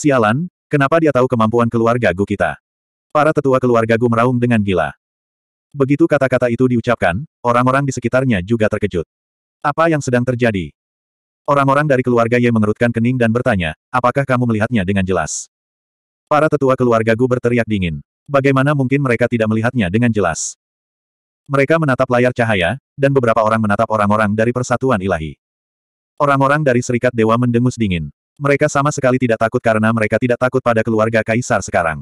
Sialan, kenapa dia tahu kemampuan keluarga Gu kita? Para tetua keluarga Gu meraung dengan gila. Begitu kata-kata itu diucapkan, orang-orang di sekitarnya juga terkejut. Apa yang sedang terjadi? Orang-orang dari keluarga Ye mengerutkan kening dan bertanya, apakah kamu melihatnya dengan jelas? Para tetua keluarga Gu berteriak dingin. Bagaimana mungkin mereka tidak melihatnya dengan jelas? Mereka menatap layar cahaya, dan beberapa orang menatap orang-orang dari persatuan ilahi. Orang-orang dari Serikat Dewa mendengus dingin. Mereka sama sekali tidak takut karena mereka tidak takut pada keluarga kaisar sekarang.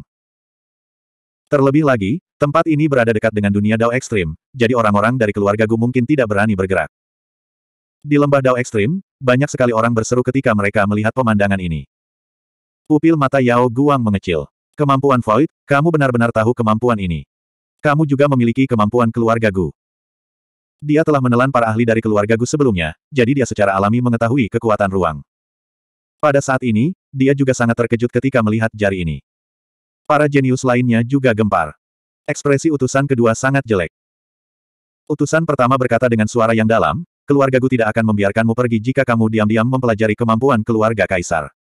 Terlebih lagi, tempat ini berada dekat dengan dunia Dao Ekstrim, jadi orang-orang dari keluarga Gu mungkin tidak berani bergerak. Di lembah Dao Ekstrim, banyak sekali orang berseru ketika mereka melihat pemandangan ini. Pupil mata Yao Guang mengecil. Kemampuan Void, kamu benar-benar tahu kemampuan ini. Kamu juga memiliki kemampuan keluarga Gu. Dia telah menelan para ahli dari keluarga Gu sebelumnya, jadi dia secara alami mengetahui kekuatan ruang. Pada saat ini, dia juga sangat terkejut ketika melihat jari ini. Para jenius lainnya juga gempar. Ekspresi utusan kedua sangat jelek. Utusan pertama berkata dengan suara yang dalam, keluarga keluargaku tidak akan membiarkanmu pergi jika kamu diam-diam mempelajari kemampuan keluarga kaisar.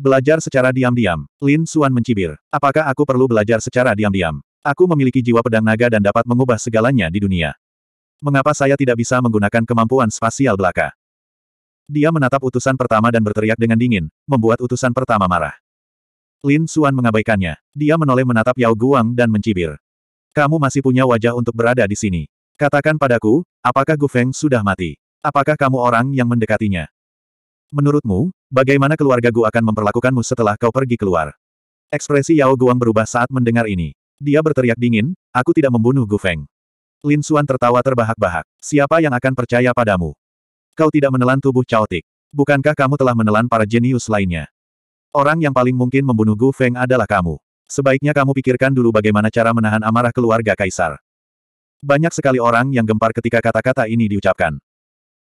Belajar secara diam-diam, Lin Suan mencibir. Apakah aku perlu belajar secara diam-diam? Aku memiliki jiwa pedang naga dan dapat mengubah segalanya di dunia. Mengapa saya tidak bisa menggunakan kemampuan spasial belaka? Dia menatap utusan pertama dan berteriak dengan dingin, membuat utusan pertama marah. Lin Suan mengabaikannya. Dia menoleh menatap Yao Guang dan mencibir. Kamu masih punya wajah untuk berada di sini. Katakan padaku, apakah Gu Feng sudah mati? Apakah kamu orang yang mendekatinya? Menurutmu, bagaimana keluarga Gu akan memperlakukanmu setelah kau pergi keluar? Ekspresi Yao Guang berubah saat mendengar ini. Dia berteriak dingin, aku tidak membunuh Gu Feng. Lin Suan tertawa terbahak-bahak. Siapa yang akan percaya padamu? Kau tidak menelan tubuh caotik. Bukankah kamu telah menelan para jenius lainnya? Orang yang paling mungkin membunuh Gu Feng adalah kamu. Sebaiknya kamu pikirkan dulu bagaimana cara menahan amarah keluarga kaisar. Banyak sekali orang yang gempar ketika kata-kata ini diucapkan.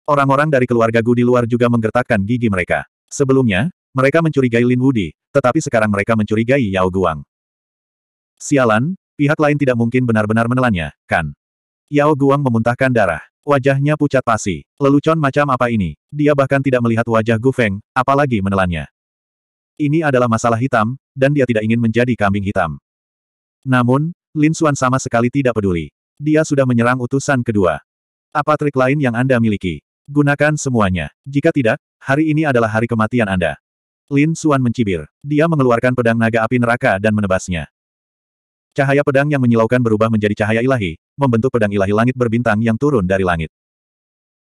Orang-orang dari keluarga Gu di luar juga menggertakkan gigi mereka. Sebelumnya, mereka mencurigai Lin Wudi, tetapi sekarang mereka mencurigai Yao Guang. Sialan, pihak lain tidak mungkin benar-benar menelannya, kan? Yao Guang memuntahkan darah. Wajahnya pucat pasi. Lelucon macam apa ini? Dia bahkan tidak melihat wajah Gu Feng, apalagi menelannya. Ini adalah masalah hitam, dan dia tidak ingin menjadi kambing hitam. Namun, Lin Xuan sama sekali tidak peduli. Dia sudah menyerang utusan kedua. Apa trik lain yang Anda miliki? Gunakan semuanya. Jika tidak, hari ini adalah hari kematian Anda. Lin Xuan mencibir. Dia mengeluarkan pedang naga api neraka dan menebasnya. Cahaya pedang yang menyilaukan berubah menjadi cahaya ilahi, membentuk pedang ilahi langit berbintang yang turun dari langit.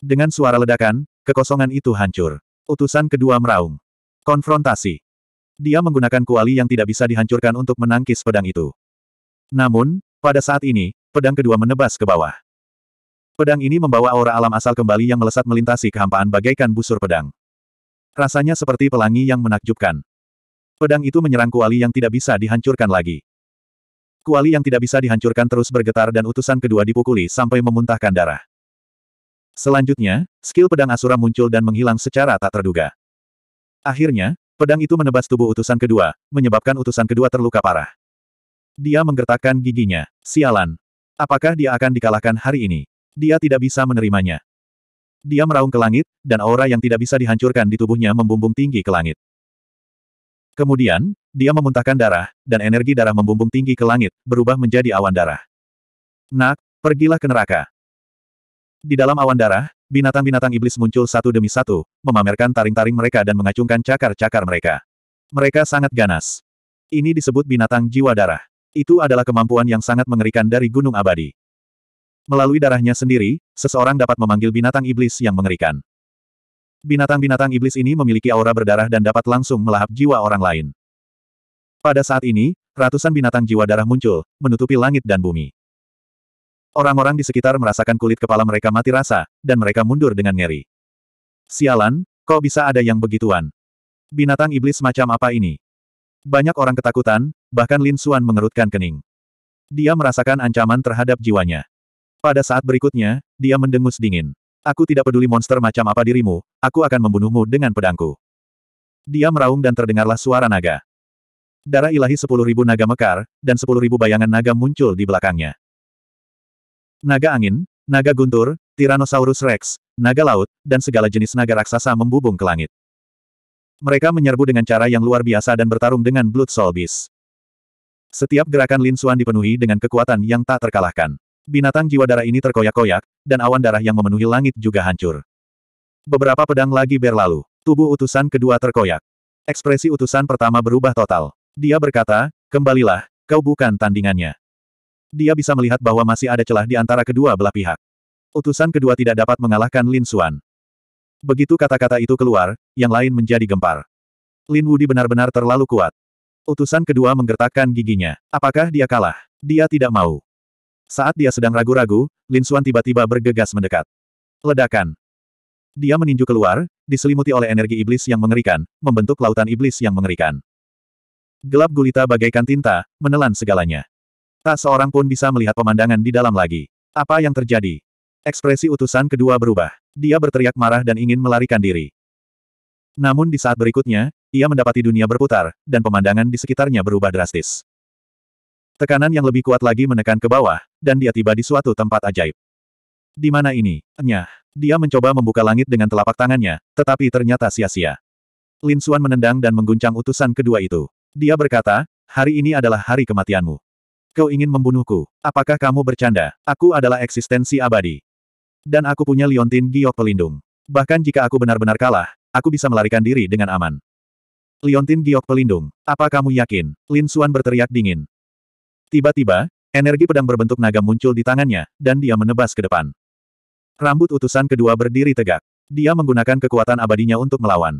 Dengan suara ledakan, kekosongan itu hancur. Utusan kedua meraung. Konfrontasi. Dia menggunakan kuali yang tidak bisa dihancurkan untuk menangkis pedang itu. Namun, pada saat ini, pedang kedua menebas ke bawah. Pedang ini membawa aura alam asal kembali yang melesat melintasi kehampaan bagaikan busur pedang. Rasanya seperti pelangi yang menakjubkan. Pedang itu menyerang kuali yang tidak bisa dihancurkan lagi. Kuali yang tidak bisa dihancurkan terus bergetar dan utusan kedua dipukuli sampai memuntahkan darah. Selanjutnya, skill pedang Asura muncul dan menghilang secara tak terduga. Akhirnya, pedang itu menebas tubuh utusan kedua, menyebabkan utusan kedua terluka parah. Dia menggertakkan giginya. Sialan. Apakah dia akan dikalahkan hari ini? Dia tidak bisa menerimanya. Dia meraung ke langit, dan aura yang tidak bisa dihancurkan di tubuhnya membumbung tinggi ke langit. Kemudian, dia memuntahkan darah, dan energi darah membumbung tinggi ke langit, berubah menjadi awan darah. Nak, pergilah ke neraka. Di dalam awan darah, binatang-binatang iblis muncul satu demi satu, memamerkan taring-taring mereka dan mengacungkan cakar-cakar mereka. Mereka sangat ganas. Ini disebut binatang jiwa darah. Itu adalah kemampuan yang sangat mengerikan dari Gunung Abadi. Melalui darahnya sendiri, seseorang dapat memanggil binatang iblis yang mengerikan. Binatang-binatang iblis ini memiliki aura berdarah dan dapat langsung melahap jiwa orang lain. Pada saat ini, ratusan binatang jiwa darah muncul, menutupi langit dan bumi. Orang-orang di sekitar merasakan kulit kepala mereka mati rasa, dan mereka mundur dengan ngeri. Sialan, kok bisa ada yang begituan? Binatang iblis macam apa ini? Banyak orang ketakutan, bahkan Lin Suan mengerutkan kening. Dia merasakan ancaman terhadap jiwanya. Pada saat berikutnya, dia mendengus dingin. Aku tidak peduli monster macam apa dirimu, aku akan membunuhmu dengan pedangku. Dia meraung dan terdengarlah suara naga darah ilahi sepuluh ribu naga mekar, dan sepuluh ribu bayangan naga muncul di belakangnya. Naga angin, naga guntur, Tyrannosaurus Rex, naga laut, dan segala jenis naga raksasa membubung ke langit. Mereka menyerbu dengan cara yang luar biasa dan bertarung dengan Blood Soul Beast. Setiap gerakan Lin Suan dipenuhi dengan kekuatan yang tak terkalahkan. Binatang jiwa darah ini terkoyak-koyak, dan awan darah yang memenuhi langit juga hancur. Beberapa pedang lagi berlalu. Tubuh utusan kedua terkoyak. Ekspresi utusan pertama berubah total. Dia berkata, kembalilah, kau bukan tandingannya. Dia bisa melihat bahwa masih ada celah di antara kedua belah pihak. Utusan kedua tidak dapat mengalahkan Lin Xuan. Begitu kata-kata itu keluar, yang lain menjadi gempar. Lin Wudi benar-benar terlalu kuat. Utusan kedua menggertakkan giginya. Apakah dia kalah? Dia tidak mau. Saat dia sedang ragu-ragu, Lin Xuan tiba-tiba bergegas mendekat. Ledakan. Dia meninju keluar, diselimuti oleh energi iblis yang mengerikan, membentuk lautan iblis yang mengerikan gelap gulita bagaikan tinta, menelan segalanya. Tak seorang pun bisa melihat pemandangan di dalam lagi. Apa yang terjadi? Ekspresi utusan kedua berubah. Dia berteriak marah dan ingin melarikan diri. Namun di saat berikutnya, ia mendapati dunia berputar, dan pemandangan di sekitarnya berubah drastis. Tekanan yang lebih kuat lagi menekan ke bawah, dan dia tiba di suatu tempat ajaib. Di mana ini? Nyah. Dia mencoba membuka langit dengan telapak tangannya, tetapi ternyata sia-sia. Lin Suan menendang dan mengguncang utusan kedua itu. Dia berkata, hari ini adalah hari kematianmu. Kau ingin membunuhku. Apakah kamu bercanda? Aku adalah eksistensi abadi. Dan aku punya liontin giok pelindung. Bahkan jika aku benar-benar kalah, aku bisa melarikan diri dengan aman. Liontin giok pelindung. Apa kamu yakin? Lin Suan berteriak dingin. Tiba-tiba, energi pedang berbentuk naga muncul di tangannya, dan dia menebas ke depan. Rambut utusan kedua berdiri tegak. Dia menggunakan kekuatan abadinya untuk melawan.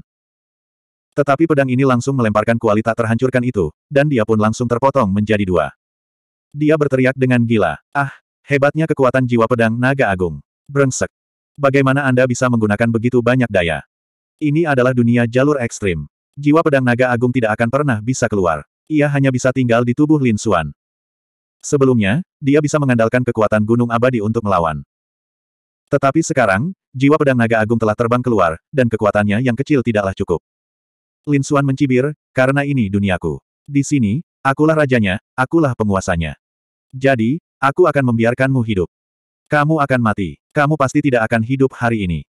Tetapi pedang ini langsung melemparkan kualitas terhancurkan itu, dan dia pun langsung terpotong menjadi dua. Dia berteriak dengan gila. Ah, hebatnya kekuatan jiwa pedang naga agung. Brengsek. Bagaimana Anda bisa menggunakan begitu banyak daya? Ini adalah dunia jalur ekstrim. Jiwa pedang naga agung tidak akan pernah bisa keluar. Ia hanya bisa tinggal di tubuh Lin Xuan. Sebelumnya, dia bisa mengandalkan kekuatan gunung abadi untuk melawan. Tetapi sekarang, jiwa pedang naga agung telah terbang keluar, dan kekuatannya yang kecil tidaklah cukup. Lin Xuan mencibir, karena ini duniaku. Di sini, akulah rajanya, akulah penguasanya. Jadi, aku akan membiarkanmu hidup. Kamu akan mati. Kamu pasti tidak akan hidup hari ini.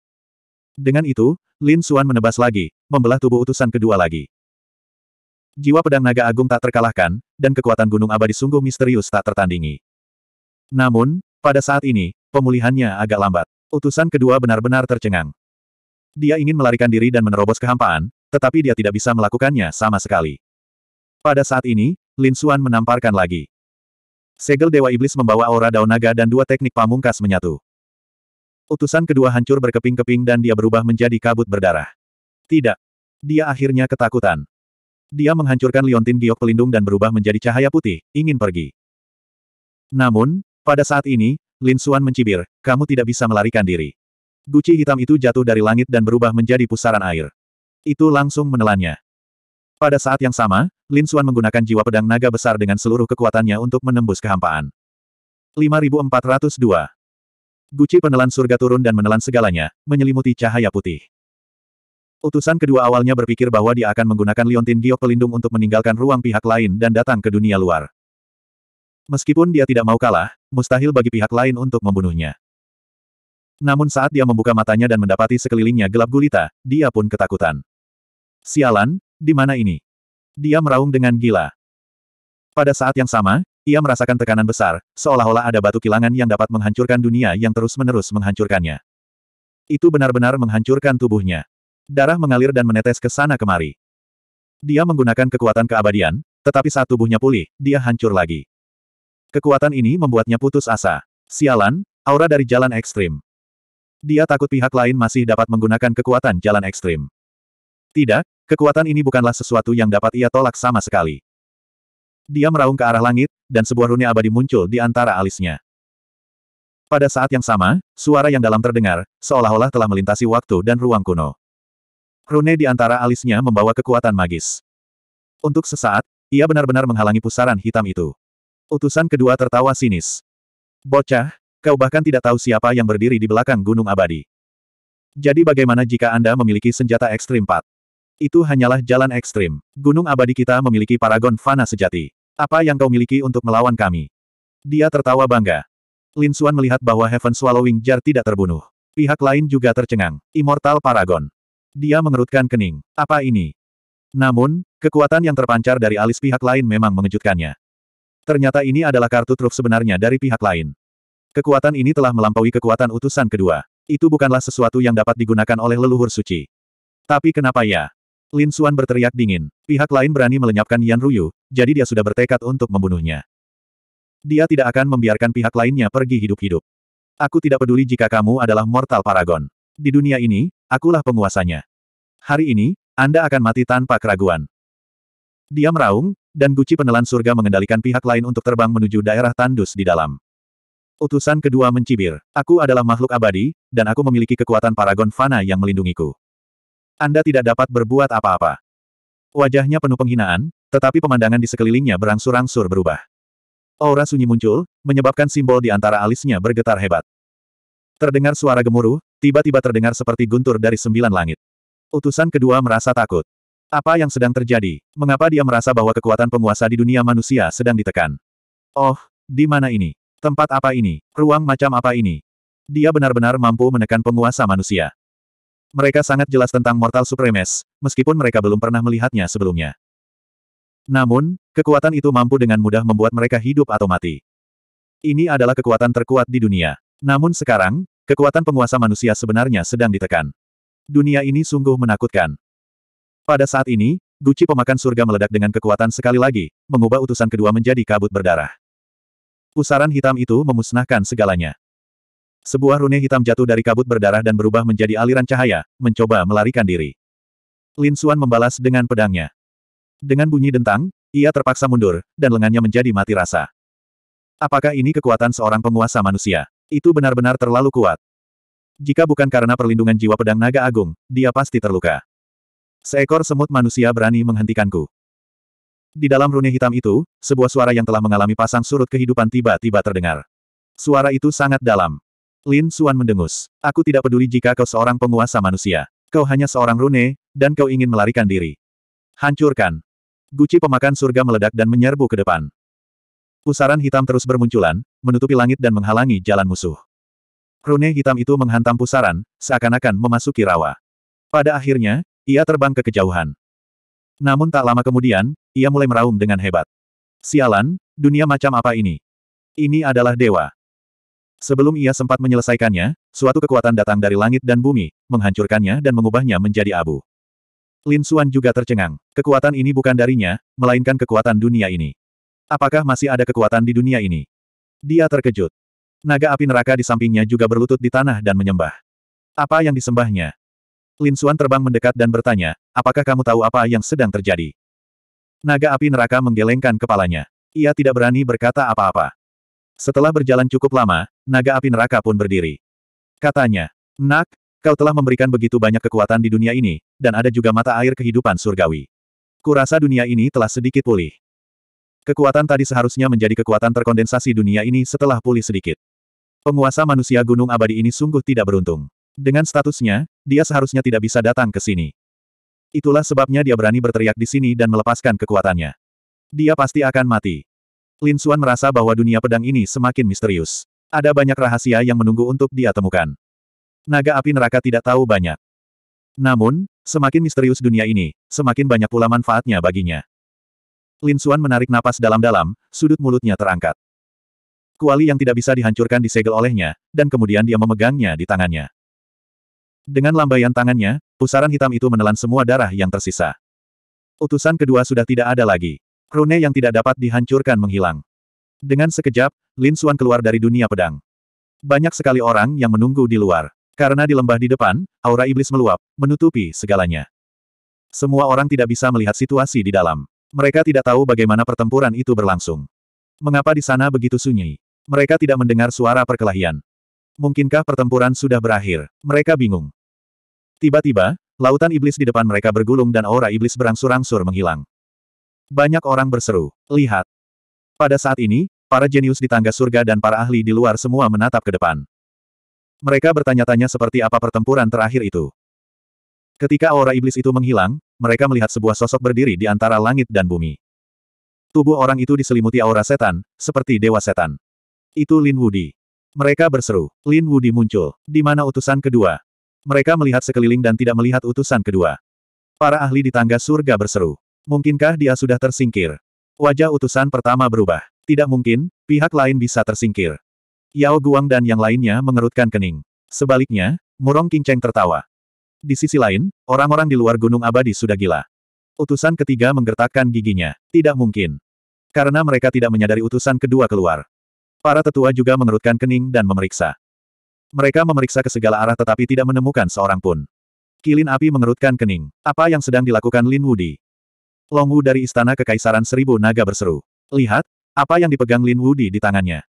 Dengan itu, Lin Xuan menebas lagi, membelah tubuh utusan kedua lagi. Jiwa pedang naga agung tak terkalahkan, dan kekuatan gunung abadi sungguh misterius tak tertandingi. Namun, pada saat ini, pemulihannya agak lambat. Utusan kedua benar-benar tercengang. Dia ingin melarikan diri dan menerobos kehampaan, tetapi dia tidak bisa melakukannya sama sekali. Pada saat ini, Lin Xuan menamparkan lagi. Segel Dewa Iblis membawa aura daun naga dan dua teknik pamungkas menyatu. Utusan kedua hancur berkeping-keping dan dia berubah menjadi kabut berdarah. Tidak. Dia akhirnya ketakutan. Dia menghancurkan liontin giok pelindung dan berubah menjadi cahaya putih, ingin pergi. Namun, pada saat ini, Lin Xuan mencibir, kamu tidak bisa melarikan diri. Guci hitam itu jatuh dari langit dan berubah menjadi pusaran air. Itu langsung menelannya. Pada saat yang sama, Lin Xuan menggunakan jiwa pedang naga besar dengan seluruh kekuatannya untuk menembus kehampaan. 5402 Guci penelan surga turun dan menelan segalanya, menyelimuti cahaya putih. Utusan kedua awalnya berpikir bahwa dia akan menggunakan liontin giok pelindung untuk meninggalkan ruang pihak lain dan datang ke dunia luar. Meskipun dia tidak mau kalah, mustahil bagi pihak lain untuk membunuhnya. Namun saat dia membuka matanya dan mendapati sekelilingnya gelap gulita, dia pun ketakutan. Sialan, di mana ini? Dia meraung dengan gila. Pada saat yang sama, ia merasakan tekanan besar, seolah-olah ada batu kilangan yang dapat menghancurkan dunia yang terus-menerus menghancurkannya. Itu benar-benar menghancurkan tubuhnya. Darah mengalir dan menetes ke sana kemari. Dia menggunakan kekuatan keabadian, tetapi saat tubuhnya pulih, dia hancur lagi. Kekuatan ini membuatnya putus asa. Sialan, aura dari jalan ekstrim. Dia takut pihak lain masih dapat menggunakan kekuatan jalan ekstrim. Tidak, kekuatan ini bukanlah sesuatu yang dapat ia tolak sama sekali. Dia meraung ke arah langit, dan sebuah rune abadi muncul di antara alisnya. Pada saat yang sama, suara yang dalam terdengar, seolah-olah telah melintasi waktu dan ruang kuno. Rune di antara alisnya membawa kekuatan magis. Untuk sesaat, ia benar-benar menghalangi pusaran hitam itu. Utusan kedua tertawa sinis. Bocah, kau bahkan tidak tahu siapa yang berdiri di belakang gunung abadi. Jadi bagaimana jika Anda memiliki senjata ekstrim 4? Itu hanyalah jalan ekstrim. Gunung abadi kita memiliki paragon fana sejati. Apa yang kau miliki untuk melawan kami? Dia tertawa bangga. Lin Xuan melihat bahwa Heaven Swallowing Jar tidak terbunuh. Pihak lain juga tercengang. Immortal Paragon. Dia mengerutkan kening. Apa ini? Namun, kekuatan yang terpancar dari alis pihak lain memang mengejutkannya. Ternyata ini adalah kartu truf sebenarnya dari pihak lain. Kekuatan ini telah melampaui kekuatan utusan kedua. Itu bukanlah sesuatu yang dapat digunakan oleh leluhur suci. Tapi kenapa ya? Lin Suan berteriak dingin. Pihak lain berani melenyapkan Yan Ruyu, jadi dia sudah bertekad untuk membunuhnya. Dia tidak akan membiarkan pihak lainnya pergi hidup-hidup. Aku tidak peduli jika kamu adalah mortal paragon. Di dunia ini, akulah penguasanya. Hari ini, Anda akan mati tanpa keraguan. Dia meraung, dan Guci penelan surga mengendalikan pihak lain untuk terbang menuju daerah tandus di dalam. Utusan kedua mencibir, aku adalah makhluk abadi, dan aku memiliki kekuatan paragon fana yang melindungiku. Anda tidak dapat berbuat apa-apa. Wajahnya penuh penghinaan, tetapi pemandangan di sekelilingnya berangsur-angsur berubah. Aura sunyi muncul, menyebabkan simbol di antara alisnya bergetar hebat. Terdengar suara gemuruh, tiba-tiba terdengar seperti guntur dari sembilan langit. Utusan kedua merasa takut. Apa yang sedang terjadi? Mengapa dia merasa bahwa kekuatan penguasa di dunia manusia sedang ditekan? Oh, di mana ini? Tempat apa ini? Ruang macam apa ini? Dia benar-benar mampu menekan penguasa manusia. Mereka sangat jelas tentang Mortal Supremes, meskipun mereka belum pernah melihatnya sebelumnya. Namun, kekuatan itu mampu dengan mudah membuat mereka hidup atau mati. Ini adalah kekuatan terkuat di dunia. Namun sekarang, kekuatan penguasa manusia sebenarnya sedang ditekan. Dunia ini sungguh menakutkan. Pada saat ini, Guci pemakan surga meledak dengan kekuatan sekali lagi, mengubah utusan kedua menjadi kabut berdarah. Pusaran hitam itu memusnahkan segalanya. Sebuah rune hitam jatuh dari kabut berdarah dan berubah menjadi aliran cahaya, mencoba melarikan diri. Lin Xuan membalas dengan pedangnya. Dengan bunyi dentang, ia terpaksa mundur, dan lengannya menjadi mati rasa. Apakah ini kekuatan seorang penguasa manusia? Itu benar-benar terlalu kuat. Jika bukan karena perlindungan jiwa pedang naga agung, dia pasti terluka. Seekor semut manusia berani menghentikanku. Di dalam rune hitam itu, sebuah suara yang telah mengalami pasang surut kehidupan tiba-tiba terdengar. Suara itu sangat dalam. Lin Suan mendengus. Aku tidak peduli jika kau seorang penguasa manusia. Kau hanya seorang rune, dan kau ingin melarikan diri. Hancurkan. Guci pemakan surga meledak dan menyerbu ke depan. Pusaran hitam terus bermunculan, menutupi langit dan menghalangi jalan musuh. Rune hitam itu menghantam pusaran, seakan-akan memasuki rawa. Pada akhirnya, ia terbang ke kejauhan. Namun tak lama kemudian, ia mulai meraung dengan hebat. Sialan, dunia macam apa ini? Ini adalah dewa. Sebelum ia sempat menyelesaikannya, suatu kekuatan datang dari langit dan bumi, menghancurkannya dan mengubahnya menjadi abu. Lin Xuan juga tercengang. Kekuatan ini bukan darinya, melainkan kekuatan dunia ini. Apakah masih ada kekuatan di dunia ini? Dia terkejut. Naga api neraka di sampingnya juga berlutut di tanah dan menyembah. Apa yang disembahnya? Lin Xuan terbang mendekat dan bertanya, apakah kamu tahu apa yang sedang terjadi? Naga api neraka menggelengkan kepalanya. Ia tidak berani berkata apa-apa. Setelah berjalan cukup lama, naga api neraka pun berdiri. Katanya, Nak, kau telah memberikan begitu banyak kekuatan di dunia ini, dan ada juga mata air kehidupan surgawi. Kurasa dunia ini telah sedikit pulih. Kekuatan tadi seharusnya menjadi kekuatan terkondensasi dunia ini setelah pulih sedikit. Penguasa manusia gunung abadi ini sungguh tidak beruntung. Dengan statusnya, dia seharusnya tidak bisa datang ke sini. Itulah sebabnya dia berani berteriak di sini dan melepaskan kekuatannya. Dia pasti akan mati. Lin Xuan merasa bahwa dunia pedang ini semakin misterius. Ada banyak rahasia yang menunggu untuk dia temukan. Naga api neraka tidak tahu banyak. Namun, semakin misterius dunia ini, semakin banyak pula manfaatnya baginya. Lin Xuan menarik napas dalam-dalam, sudut mulutnya terangkat. Kuali yang tidak bisa dihancurkan disegel olehnya, dan kemudian dia memegangnya di tangannya. Dengan lambaian tangannya, pusaran hitam itu menelan semua darah yang tersisa. Utusan kedua sudah tidak ada lagi. Krone yang tidak dapat dihancurkan menghilang. Dengan sekejap, Lin Xuan keluar dari dunia pedang. Banyak sekali orang yang menunggu di luar. Karena di lembah di depan, aura iblis meluap, menutupi segalanya. Semua orang tidak bisa melihat situasi di dalam. Mereka tidak tahu bagaimana pertempuran itu berlangsung. Mengapa di sana begitu sunyi? Mereka tidak mendengar suara perkelahian. Mungkinkah pertempuran sudah berakhir? Mereka bingung. Tiba-tiba, lautan iblis di depan mereka bergulung dan aura iblis berangsur-angsur menghilang. Banyak orang berseru, lihat. Pada saat ini, para jenius di tangga surga dan para ahli di luar semua menatap ke depan. Mereka bertanya-tanya seperti apa pertempuran terakhir itu. Ketika aura iblis itu menghilang, mereka melihat sebuah sosok berdiri di antara langit dan bumi. Tubuh orang itu diselimuti aura setan, seperti dewa setan. Itu Lin Wudi. Mereka berseru, Lin Wudi muncul. Di mana utusan kedua? Mereka melihat sekeliling dan tidak melihat utusan kedua. Para ahli di tangga surga berseru. Mungkinkah dia sudah tersingkir? Wajah utusan pertama berubah. Tidak mungkin, pihak lain bisa tersingkir. Yao Guang dan yang lainnya mengerutkan kening. Sebaliknya, Murong Kingcheng tertawa. Di sisi lain, orang-orang di luar Gunung Abadi sudah gila. Utusan ketiga menggertakkan giginya. Tidak mungkin. Karena mereka tidak menyadari utusan kedua keluar. Para tetua juga mengerutkan kening dan memeriksa. Mereka memeriksa ke segala arah tetapi tidak menemukan seorang pun. Kilin api mengerutkan kening. Apa yang sedang dilakukan Lin Wudi? Long Wu dari Istana Kekaisaran Seribu Naga berseru. Lihat, apa yang dipegang Lin Wudi di tangannya.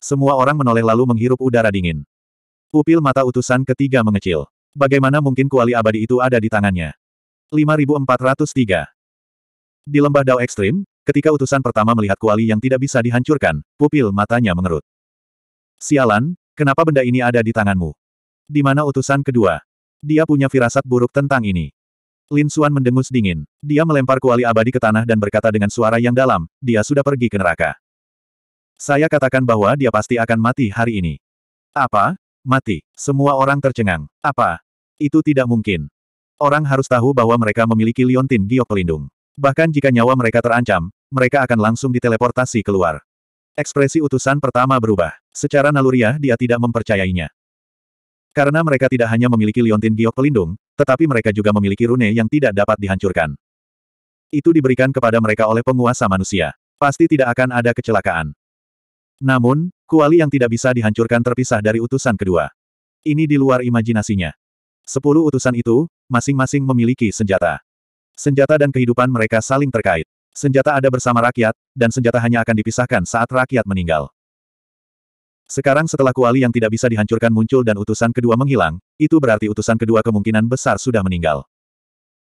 Semua orang menoleh lalu menghirup udara dingin. Pupil mata utusan ketiga mengecil. Bagaimana mungkin kuali abadi itu ada di tangannya? 5403 Di lembah Dao Ekstrim, ketika utusan pertama melihat kuali yang tidak bisa dihancurkan, pupil matanya mengerut. Sialan, kenapa benda ini ada di tanganmu? Di mana utusan kedua? Dia punya firasat buruk tentang ini. Lin Suan mendengus dingin. Dia melempar kuali abadi ke tanah dan berkata dengan suara yang dalam, dia sudah pergi ke neraka. Saya katakan bahwa dia pasti akan mati hari ini. Apa? Mati. Semua orang tercengang. Apa? Itu tidak mungkin. Orang harus tahu bahwa mereka memiliki liontin giok pelindung. Bahkan jika nyawa mereka terancam, mereka akan langsung diteleportasi keluar. Ekspresi utusan pertama berubah. Secara naluriah dia tidak mempercayainya. Karena mereka tidak hanya memiliki liontin giok pelindung, tetapi mereka juga memiliki rune yang tidak dapat dihancurkan. Itu diberikan kepada mereka oleh penguasa manusia. Pasti tidak akan ada kecelakaan. Namun, kuali yang tidak bisa dihancurkan terpisah dari utusan kedua. Ini di luar imajinasinya. Sepuluh utusan itu, masing-masing memiliki senjata. Senjata dan kehidupan mereka saling terkait. Senjata ada bersama rakyat, dan senjata hanya akan dipisahkan saat rakyat meninggal. Sekarang setelah kuali yang tidak bisa dihancurkan muncul dan utusan kedua menghilang, itu berarti utusan kedua kemungkinan besar sudah meninggal.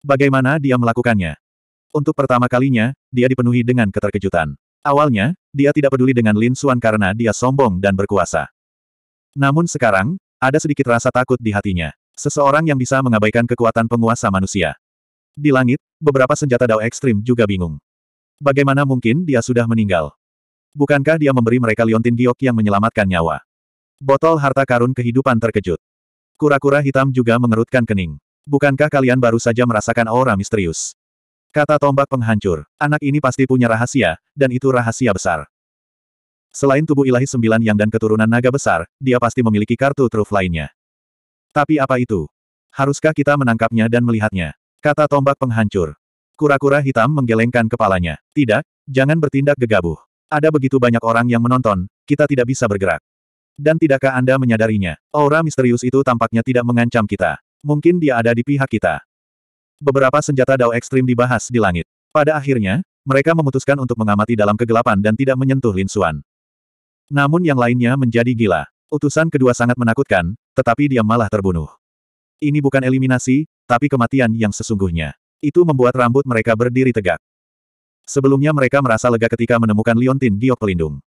Bagaimana dia melakukannya? Untuk pertama kalinya, dia dipenuhi dengan keterkejutan. Awalnya, dia tidak peduli dengan Lin Xuan karena dia sombong dan berkuasa. Namun sekarang, ada sedikit rasa takut di hatinya. Seseorang yang bisa mengabaikan kekuatan penguasa manusia. Di langit, beberapa senjata dao ekstrim juga bingung. Bagaimana mungkin dia sudah meninggal? Bukankah dia memberi mereka liontin giok yang menyelamatkan nyawa? Botol harta karun kehidupan terkejut. Kura-kura hitam juga mengerutkan kening. Bukankah kalian baru saja merasakan aura misterius? Kata tombak penghancur, anak ini pasti punya rahasia, dan itu rahasia besar. Selain tubuh ilahi sembilan yang dan keturunan naga besar, dia pasti memiliki kartu truf lainnya. Tapi apa itu? Haruskah kita menangkapnya dan melihatnya? Kata tombak penghancur. Kura-kura hitam menggelengkan kepalanya. Tidak, jangan bertindak gegabah. Ada begitu banyak orang yang menonton, kita tidak bisa bergerak. Dan tidakkah Anda menyadarinya? Aura misterius itu tampaknya tidak mengancam kita. Mungkin dia ada di pihak kita. Beberapa senjata Dao ekstrim dibahas di langit. Pada akhirnya, mereka memutuskan untuk mengamati dalam kegelapan dan tidak menyentuh Lin Xuan. Namun yang lainnya menjadi gila. Utusan kedua sangat menakutkan, tetapi dia malah terbunuh. Ini bukan eliminasi, tapi kematian yang sesungguhnya. Itu membuat rambut mereka berdiri tegak. Sebelumnya mereka merasa lega ketika menemukan Liontin Giok pelindung.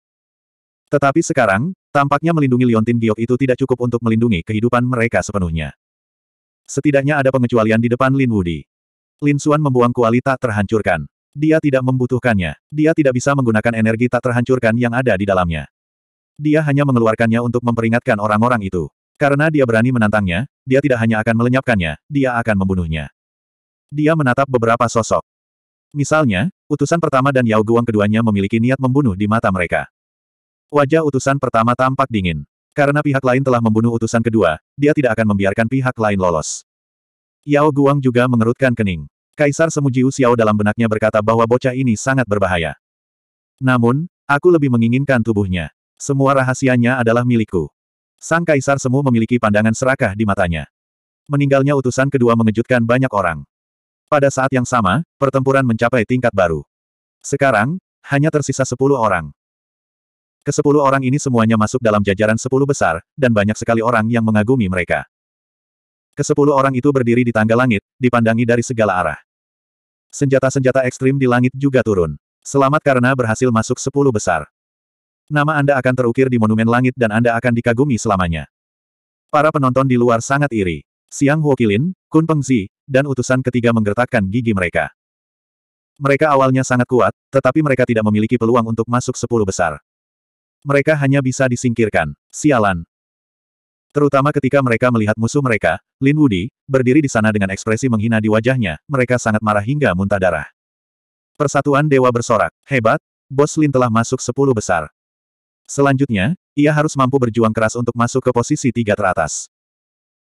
Tetapi sekarang, tampaknya melindungi Liontin Giok itu tidak cukup untuk melindungi kehidupan mereka sepenuhnya. Setidaknya ada pengecualian di depan Lin Wudi. Lin Xuan membuang kuali tak terhancurkan. Dia tidak membutuhkannya. Dia tidak bisa menggunakan energi tak terhancurkan yang ada di dalamnya. Dia hanya mengeluarkannya untuk memperingatkan orang-orang itu. Karena dia berani menantangnya, dia tidak hanya akan melenyapkannya, dia akan membunuhnya. Dia menatap beberapa sosok. Misalnya, Utusan pertama dan Yao Guang keduanya memiliki niat membunuh di mata mereka. Wajah utusan pertama tampak dingin. Karena pihak lain telah membunuh utusan kedua, dia tidak akan membiarkan pihak lain lolos. Yao Guang juga mengerutkan kening. Kaisar Semujiu Xiao dalam benaknya berkata bahwa bocah ini sangat berbahaya. Namun, aku lebih menginginkan tubuhnya. Semua rahasianya adalah milikku. Sang Kaisar Semu memiliki pandangan serakah di matanya. Meninggalnya utusan kedua mengejutkan banyak orang. Pada saat yang sama, pertempuran mencapai tingkat baru. Sekarang, hanya tersisa sepuluh orang. Kesepuluh orang ini semuanya masuk dalam jajaran sepuluh besar, dan banyak sekali orang yang mengagumi mereka. Kesepuluh orang itu berdiri di tangga langit, dipandangi dari segala arah. Senjata-senjata ekstrim di langit juga turun. Selamat karena berhasil masuk sepuluh besar. Nama Anda akan terukir di Monumen Langit dan Anda akan dikagumi selamanya. Para penonton di luar sangat iri. Siang Huo Huokilin, Kun Pengzi, dan utusan ketiga menggertakkan gigi mereka. Mereka awalnya sangat kuat, tetapi mereka tidak memiliki peluang untuk masuk sepuluh besar. Mereka hanya bisa disingkirkan. Sialan. Terutama ketika mereka melihat musuh mereka, Lin Wudi, berdiri di sana dengan ekspresi menghina di wajahnya, mereka sangat marah hingga muntah darah. Persatuan Dewa bersorak. Hebat, Bos Lin telah masuk sepuluh besar. Selanjutnya, ia harus mampu berjuang keras untuk masuk ke posisi tiga teratas.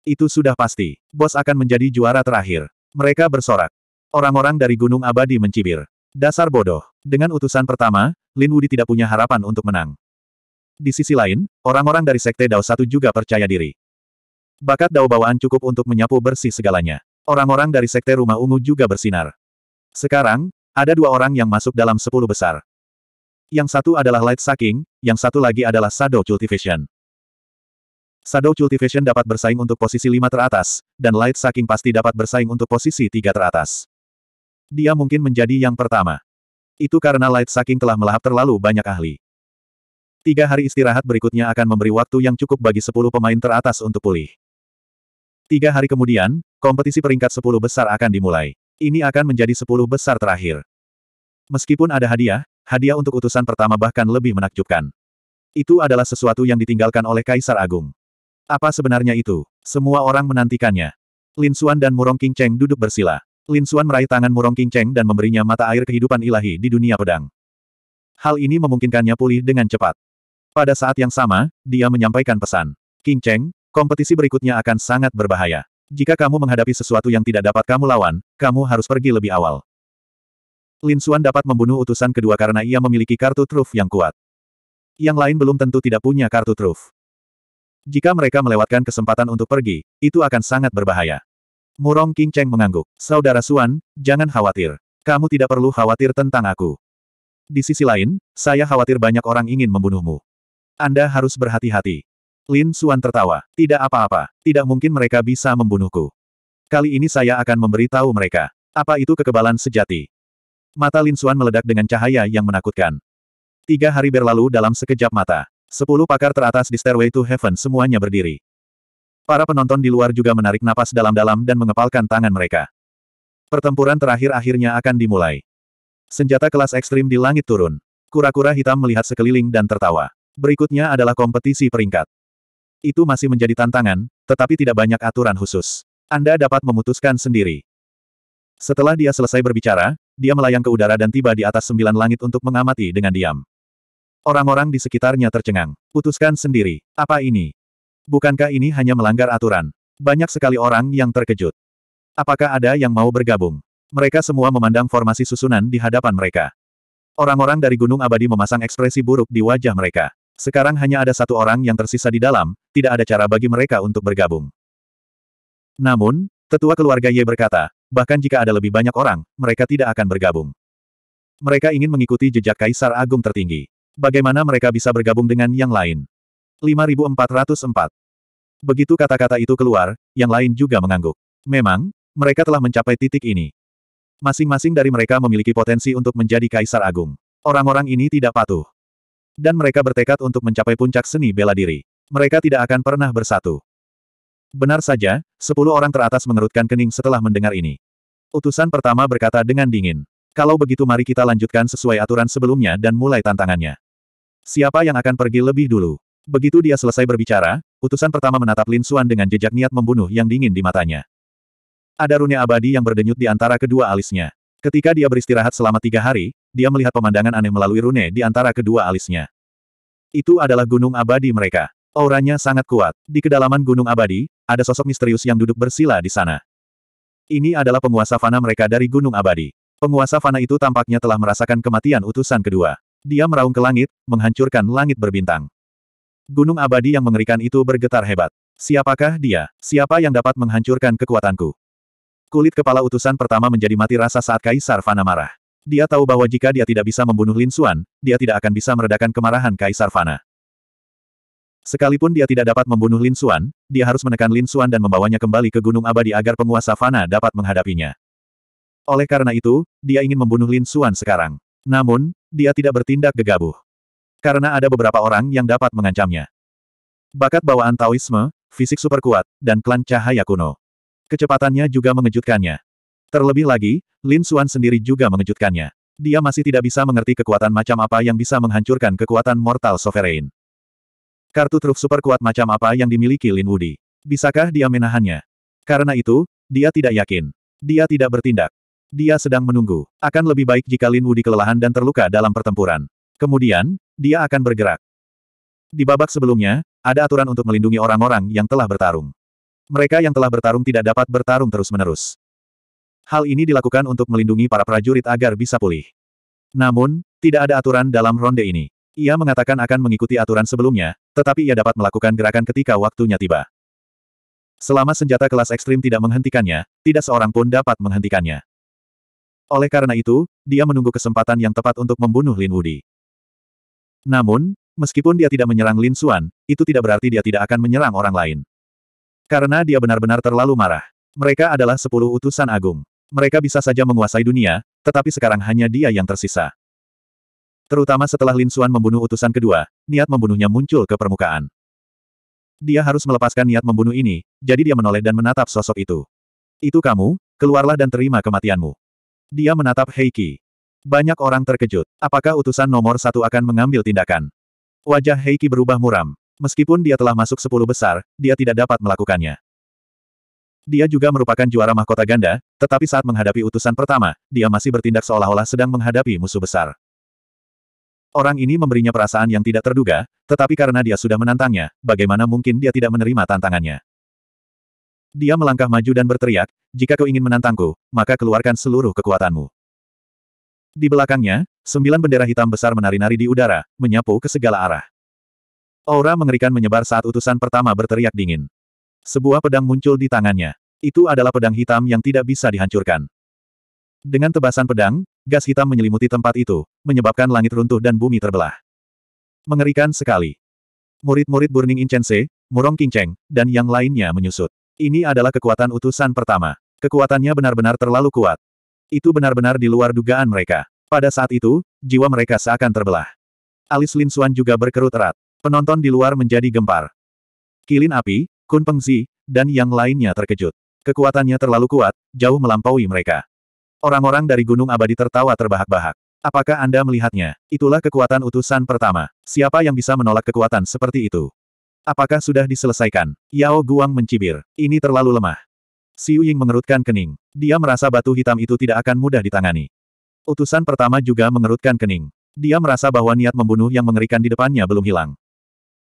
Itu sudah pasti. Bos akan menjadi juara terakhir. Mereka bersorak. Orang-orang dari Gunung Abadi mencibir. Dasar bodoh. Dengan utusan pertama, Lin Wudi tidak punya harapan untuk menang. Di sisi lain, orang-orang dari Sekte Dao Satu juga percaya diri. Bakat Dao bawaan cukup untuk menyapu bersih segalanya. Orang-orang dari Sekte Rumah Ungu juga bersinar. Sekarang, ada dua orang yang masuk dalam sepuluh besar. Yang satu adalah Light Saking, yang satu lagi adalah Shadow Cultivation. Shadow Cultivation dapat bersaing untuk posisi 5 teratas, dan Light Saking pasti dapat bersaing untuk posisi 3 teratas. Dia mungkin menjadi yang pertama. Itu karena Light Saking telah melahap terlalu banyak ahli. Tiga hari istirahat berikutnya akan memberi waktu yang cukup bagi 10 pemain teratas untuk pulih. Tiga hari kemudian, kompetisi peringkat 10 besar akan dimulai. Ini akan menjadi 10 besar terakhir. Meskipun ada hadiah, hadiah untuk utusan pertama bahkan lebih menakjubkan. Itu adalah sesuatu yang ditinggalkan oleh Kaisar Agung. Apa sebenarnya itu? Semua orang menantikannya. Lin Xuan dan Murong King Cheng duduk bersila. Lin Xuan meraih tangan Murong King Cheng dan memberinya mata air kehidupan ilahi di dunia pedang. Hal ini memungkinkannya pulih dengan cepat. Pada saat yang sama, dia menyampaikan pesan. King Cheng, kompetisi berikutnya akan sangat berbahaya. Jika kamu menghadapi sesuatu yang tidak dapat kamu lawan, kamu harus pergi lebih awal. Lin Xuan dapat membunuh utusan kedua karena ia memiliki kartu truf yang kuat. Yang lain belum tentu tidak punya kartu truf. Jika mereka melewatkan kesempatan untuk pergi, itu akan sangat berbahaya. Murong King Cheng mengangguk. Saudara Suan, jangan khawatir. Kamu tidak perlu khawatir tentang aku. Di sisi lain, saya khawatir banyak orang ingin membunuhmu. Anda harus berhati-hati. Lin Suan tertawa. Tidak apa-apa. Tidak mungkin mereka bisa membunuhku. Kali ini saya akan memberitahu mereka. Apa itu kekebalan sejati? Mata Lin Suan meledak dengan cahaya yang menakutkan. Tiga hari berlalu dalam sekejap mata. Sepuluh pakar teratas di Stairway to Heaven semuanya berdiri. Para penonton di luar juga menarik napas dalam-dalam dan mengepalkan tangan mereka. Pertempuran terakhir akhirnya akan dimulai. Senjata kelas ekstrim di langit turun. Kura-kura hitam melihat sekeliling dan tertawa. Berikutnya adalah kompetisi peringkat. Itu masih menjadi tantangan, tetapi tidak banyak aturan khusus. Anda dapat memutuskan sendiri. Setelah dia selesai berbicara, dia melayang ke udara dan tiba di atas sembilan langit untuk mengamati dengan diam. Orang-orang di sekitarnya tercengang. Putuskan sendiri. Apa ini? Bukankah ini hanya melanggar aturan? Banyak sekali orang yang terkejut. Apakah ada yang mau bergabung? Mereka semua memandang formasi susunan di hadapan mereka. Orang-orang dari Gunung Abadi memasang ekspresi buruk di wajah mereka. Sekarang hanya ada satu orang yang tersisa di dalam, tidak ada cara bagi mereka untuk bergabung. Namun, tetua keluarga Ye berkata, bahkan jika ada lebih banyak orang, mereka tidak akan bergabung. Mereka ingin mengikuti jejak Kaisar Agung tertinggi. Bagaimana mereka bisa bergabung dengan yang lain? 5404. Begitu kata-kata itu keluar, yang lain juga mengangguk. Memang, mereka telah mencapai titik ini. Masing-masing dari mereka memiliki potensi untuk menjadi kaisar agung. Orang-orang ini tidak patuh. Dan mereka bertekad untuk mencapai puncak seni bela diri. Mereka tidak akan pernah bersatu. Benar saja, sepuluh orang teratas mengerutkan kening setelah mendengar ini. Utusan pertama berkata dengan dingin. Kalau begitu mari kita lanjutkan sesuai aturan sebelumnya dan mulai tantangannya. Siapa yang akan pergi lebih dulu? Begitu dia selesai berbicara, utusan pertama menatap Lin Xuan dengan jejak niat membunuh yang dingin di matanya. Ada rune abadi yang berdenyut di antara kedua alisnya. Ketika dia beristirahat selama tiga hari, dia melihat pemandangan aneh melalui rune di antara kedua alisnya. Itu adalah gunung abadi mereka. Auranya sangat kuat. Di kedalaman gunung abadi, ada sosok misterius yang duduk bersila di sana. Ini adalah penguasa fana mereka dari gunung abadi. Penguasa fana itu tampaknya telah merasakan kematian utusan kedua. Dia meraung ke langit, menghancurkan langit berbintang. Gunung abadi yang mengerikan itu bergetar hebat. Siapakah dia? Siapa yang dapat menghancurkan kekuatanku? Kulit kepala utusan pertama menjadi mati rasa saat Kaisar Fana marah. Dia tahu bahwa jika dia tidak bisa membunuh Lin Xuan, dia tidak akan bisa meredakan kemarahan Kaisar Fana. Sekalipun dia tidak dapat membunuh Lin Xuan, dia harus menekan Lin Xuan dan membawanya kembali ke Gunung Abadi agar penguasa Fana dapat menghadapinya. Oleh karena itu, dia ingin membunuh Lin Xuan sekarang. Namun, dia tidak bertindak gegabah. Karena ada beberapa orang yang dapat mengancamnya. Bakat bawaan Taoisme, fisik super kuat, dan klan cahaya kuno. Kecepatannya juga mengejutkannya. Terlebih lagi, Lin Xuan sendiri juga mengejutkannya. Dia masih tidak bisa mengerti kekuatan macam apa yang bisa menghancurkan kekuatan Mortal Sovereign. Kartu truf super kuat macam apa yang dimiliki Lin Wudi? Bisakah dia menahannya? Karena itu, dia tidak yakin. Dia tidak bertindak. Dia sedang menunggu. Akan lebih baik jika Lin Wu dikelelahan dan terluka dalam pertempuran. Kemudian, dia akan bergerak. Di babak sebelumnya, ada aturan untuk melindungi orang-orang yang telah bertarung. Mereka yang telah bertarung tidak dapat bertarung terus-menerus. Hal ini dilakukan untuk melindungi para prajurit agar bisa pulih. Namun, tidak ada aturan dalam ronde ini. Ia mengatakan akan mengikuti aturan sebelumnya, tetapi ia dapat melakukan gerakan ketika waktunya tiba. Selama senjata kelas ekstrim tidak menghentikannya, tidak seorang pun dapat menghentikannya. Oleh karena itu, dia menunggu kesempatan yang tepat untuk membunuh Lin Wudi. Namun, meskipun dia tidak menyerang Lin Xuan, itu tidak berarti dia tidak akan menyerang orang lain. Karena dia benar-benar terlalu marah. Mereka adalah sepuluh utusan agung. Mereka bisa saja menguasai dunia, tetapi sekarang hanya dia yang tersisa. Terutama setelah Lin Xuan membunuh utusan kedua, niat membunuhnya muncul ke permukaan. Dia harus melepaskan niat membunuh ini, jadi dia menoleh dan menatap sosok itu. Itu kamu, keluarlah dan terima kematianmu. Dia menatap Heiki. Banyak orang terkejut. Apakah utusan nomor satu akan mengambil tindakan? Wajah Heiki berubah muram. Meskipun dia telah masuk sepuluh besar, dia tidak dapat melakukannya. Dia juga merupakan juara mahkota ganda, tetapi saat menghadapi utusan pertama, dia masih bertindak seolah-olah sedang menghadapi musuh besar. Orang ini memberinya perasaan yang tidak terduga, tetapi karena dia sudah menantangnya, bagaimana mungkin dia tidak menerima tantangannya? Dia melangkah maju dan berteriak, jika kau ingin menantangku, maka keluarkan seluruh kekuatanmu. Di belakangnya, sembilan bendera hitam besar menari-nari di udara, menyapu ke segala arah. Aura mengerikan menyebar saat utusan pertama berteriak dingin. Sebuah pedang muncul di tangannya. Itu adalah pedang hitam yang tidak bisa dihancurkan. Dengan tebasan pedang, gas hitam menyelimuti tempat itu, menyebabkan langit runtuh dan bumi terbelah. Mengerikan sekali. Murid-murid Burning Incense, Murong Kinceng, dan yang lainnya menyusut. Ini adalah kekuatan utusan pertama. Kekuatannya benar-benar terlalu kuat. Itu benar-benar di luar dugaan mereka. Pada saat itu, jiwa mereka seakan terbelah. Alis Lin Suan juga berkerut erat. Penonton di luar menjadi gempar. Kilin Api, Kun Pengzi, dan yang lainnya terkejut. Kekuatannya terlalu kuat, jauh melampaui mereka. Orang-orang dari Gunung Abadi tertawa terbahak-bahak. Apakah Anda melihatnya? Itulah kekuatan utusan pertama. Siapa yang bisa menolak kekuatan seperti itu? Apakah sudah diselesaikan? Yao Guang mencibir. Ini terlalu lemah. Xiu Ying mengerutkan kening. Dia merasa batu hitam itu tidak akan mudah ditangani. Utusan pertama juga mengerutkan kening. Dia merasa bahwa niat membunuh yang mengerikan di depannya belum hilang.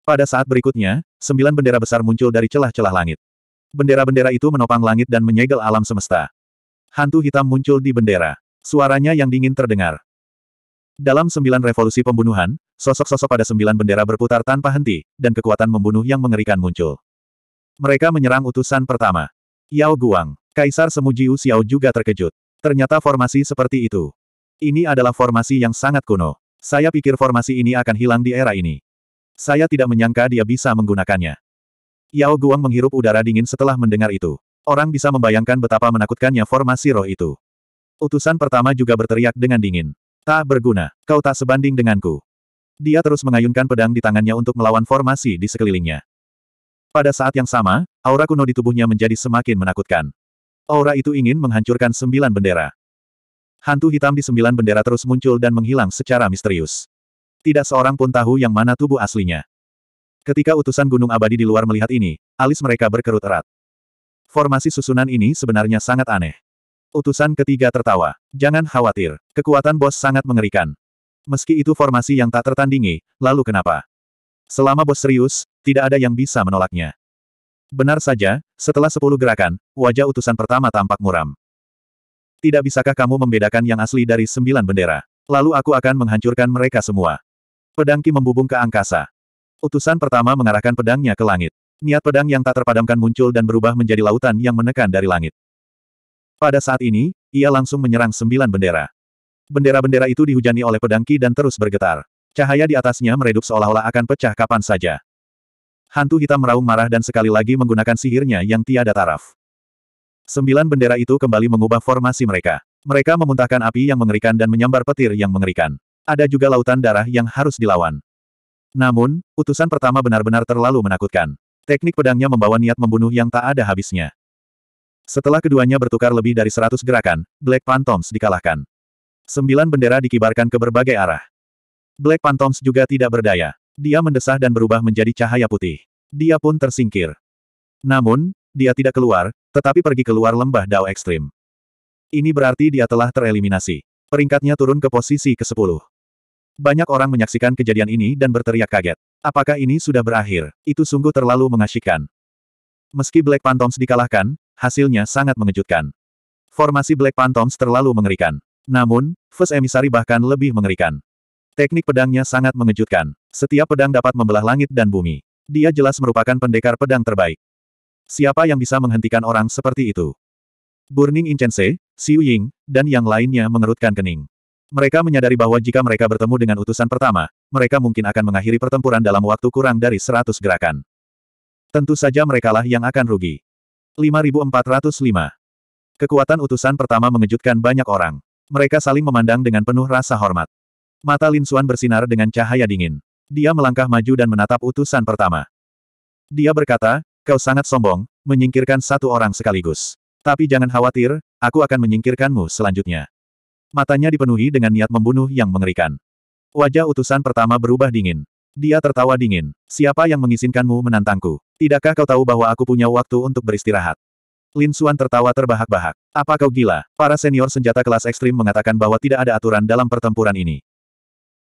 Pada saat berikutnya, sembilan bendera besar muncul dari celah-celah langit. Bendera-bendera itu menopang langit dan menyegel alam semesta. Hantu hitam muncul di bendera. Suaranya yang dingin terdengar. Dalam sembilan revolusi pembunuhan, sosok-sosok pada sembilan bendera berputar tanpa henti, dan kekuatan membunuh yang mengerikan muncul. Mereka menyerang utusan pertama. Yao Guang, Kaisar Semu Jiu Xiao juga terkejut. Ternyata formasi seperti itu. Ini adalah formasi yang sangat kuno. Saya pikir formasi ini akan hilang di era ini. Saya tidak menyangka dia bisa menggunakannya. Yao Guang menghirup udara dingin setelah mendengar itu. Orang bisa membayangkan betapa menakutkannya formasi roh itu. Utusan pertama juga berteriak dengan dingin. Tak berguna, kau tak sebanding denganku. Dia terus mengayunkan pedang di tangannya untuk melawan formasi di sekelilingnya. Pada saat yang sama, aura kuno di tubuhnya menjadi semakin menakutkan. Aura itu ingin menghancurkan sembilan bendera. Hantu hitam di sembilan bendera terus muncul dan menghilang secara misterius. Tidak seorang pun tahu yang mana tubuh aslinya. Ketika utusan Gunung Abadi di luar melihat ini, alis mereka berkerut erat. Formasi susunan ini sebenarnya sangat aneh. Utusan ketiga tertawa. Jangan khawatir, kekuatan bos sangat mengerikan. Meski itu formasi yang tak tertandingi, lalu kenapa? Selama bos serius, tidak ada yang bisa menolaknya. Benar saja, setelah sepuluh gerakan, wajah utusan pertama tampak muram. Tidak bisakah kamu membedakan yang asli dari sembilan bendera? Lalu aku akan menghancurkan mereka semua. Pedangki membubung ke angkasa. Utusan pertama mengarahkan pedangnya ke langit. Niat pedang yang tak terpadamkan muncul dan berubah menjadi lautan yang menekan dari langit. Pada saat ini, ia langsung menyerang sembilan bendera bendera-bendera itu dihujani oleh pedangki dan terus bergetar. Cahaya di atasnya meredup seolah-olah akan pecah kapan saja. Hantu hitam meraung marah dan sekali lagi menggunakan sihirnya yang tiada taraf. Sembilan bendera itu kembali mengubah formasi mereka. Mereka memuntahkan api yang mengerikan dan menyambar petir yang mengerikan. Ada juga lautan darah yang harus dilawan. Namun, utusan pertama benar-benar terlalu menakutkan. Teknik pedangnya membawa niat membunuh yang tak ada habisnya. Setelah keduanya bertukar lebih dari seratus gerakan, Black Phantoms dikalahkan. Sembilan bendera dikibarkan ke berbagai arah. Black Phantoms juga tidak berdaya. Dia mendesah dan berubah menjadi cahaya putih. Dia pun tersingkir. Namun, dia tidak keluar, tetapi pergi keluar lembah Dao Ekstrim. Ini berarti dia telah tereliminasi. Peringkatnya turun ke posisi ke-10. Banyak orang menyaksikan kejadian ini dan berteriak kaget. Apakah ini sudah berakhir? Itu sungguh terlalu mengasyikkan. Meski Black Phantoms dikalahkan, hasilnya sangat mengejutkan. Formasi Black Phantoms terlalu mengerikan. Namun, First Emissary bahkan lebih mengerikan. Teknik pedangnya sangat mengejutkan. Setiap pedang dapat membelah langit dan bumi. Dia jelas merupakan pendekar pedang terbaik. Siapa yang bisa menghentikan orang seperti itu? Burning Incense, Xiu Ying, dan yang lainnya mengerutkan kening. Mereka menyadari bahwa jika mereka bertemu dengan utusan pertama, mereka mungkin akan mengakhiri pertempuran dalam waktu kurang dari 100 gerakan. Tentu saja merekalah yang akan rugi. 5405 Kekuatan utusan pertama mengejutkan banyak orang. Mereka saling memandang dengan penuh rasa hormat. Mata Lin Xuan bersinar dengan cahaya dingin. Dia melangkah maju dan menatap utusan pertama. Dia berkata, kau sangat sombong, menyingkirkan satu orang sekaligus. Tapi jangan khawatir, aku akan menyingkirkanmu selanjutnya. Matanya dipenuhi dengan niat membunuh yang mengerikan. Wajah utusan pertama berubah dingin. Dia tertawa dingin. Siapa yang mengizinkanmu menantangku? Tidakkah kau tahu bahwa aku punya waktu untuk beristirahat? Lin Suan tertawa terbahak-bahak. Apa kau gila? Para senior senjata kelas ekstrim mengatakan bahwa tidak ada aturan dalam pertempuran ini.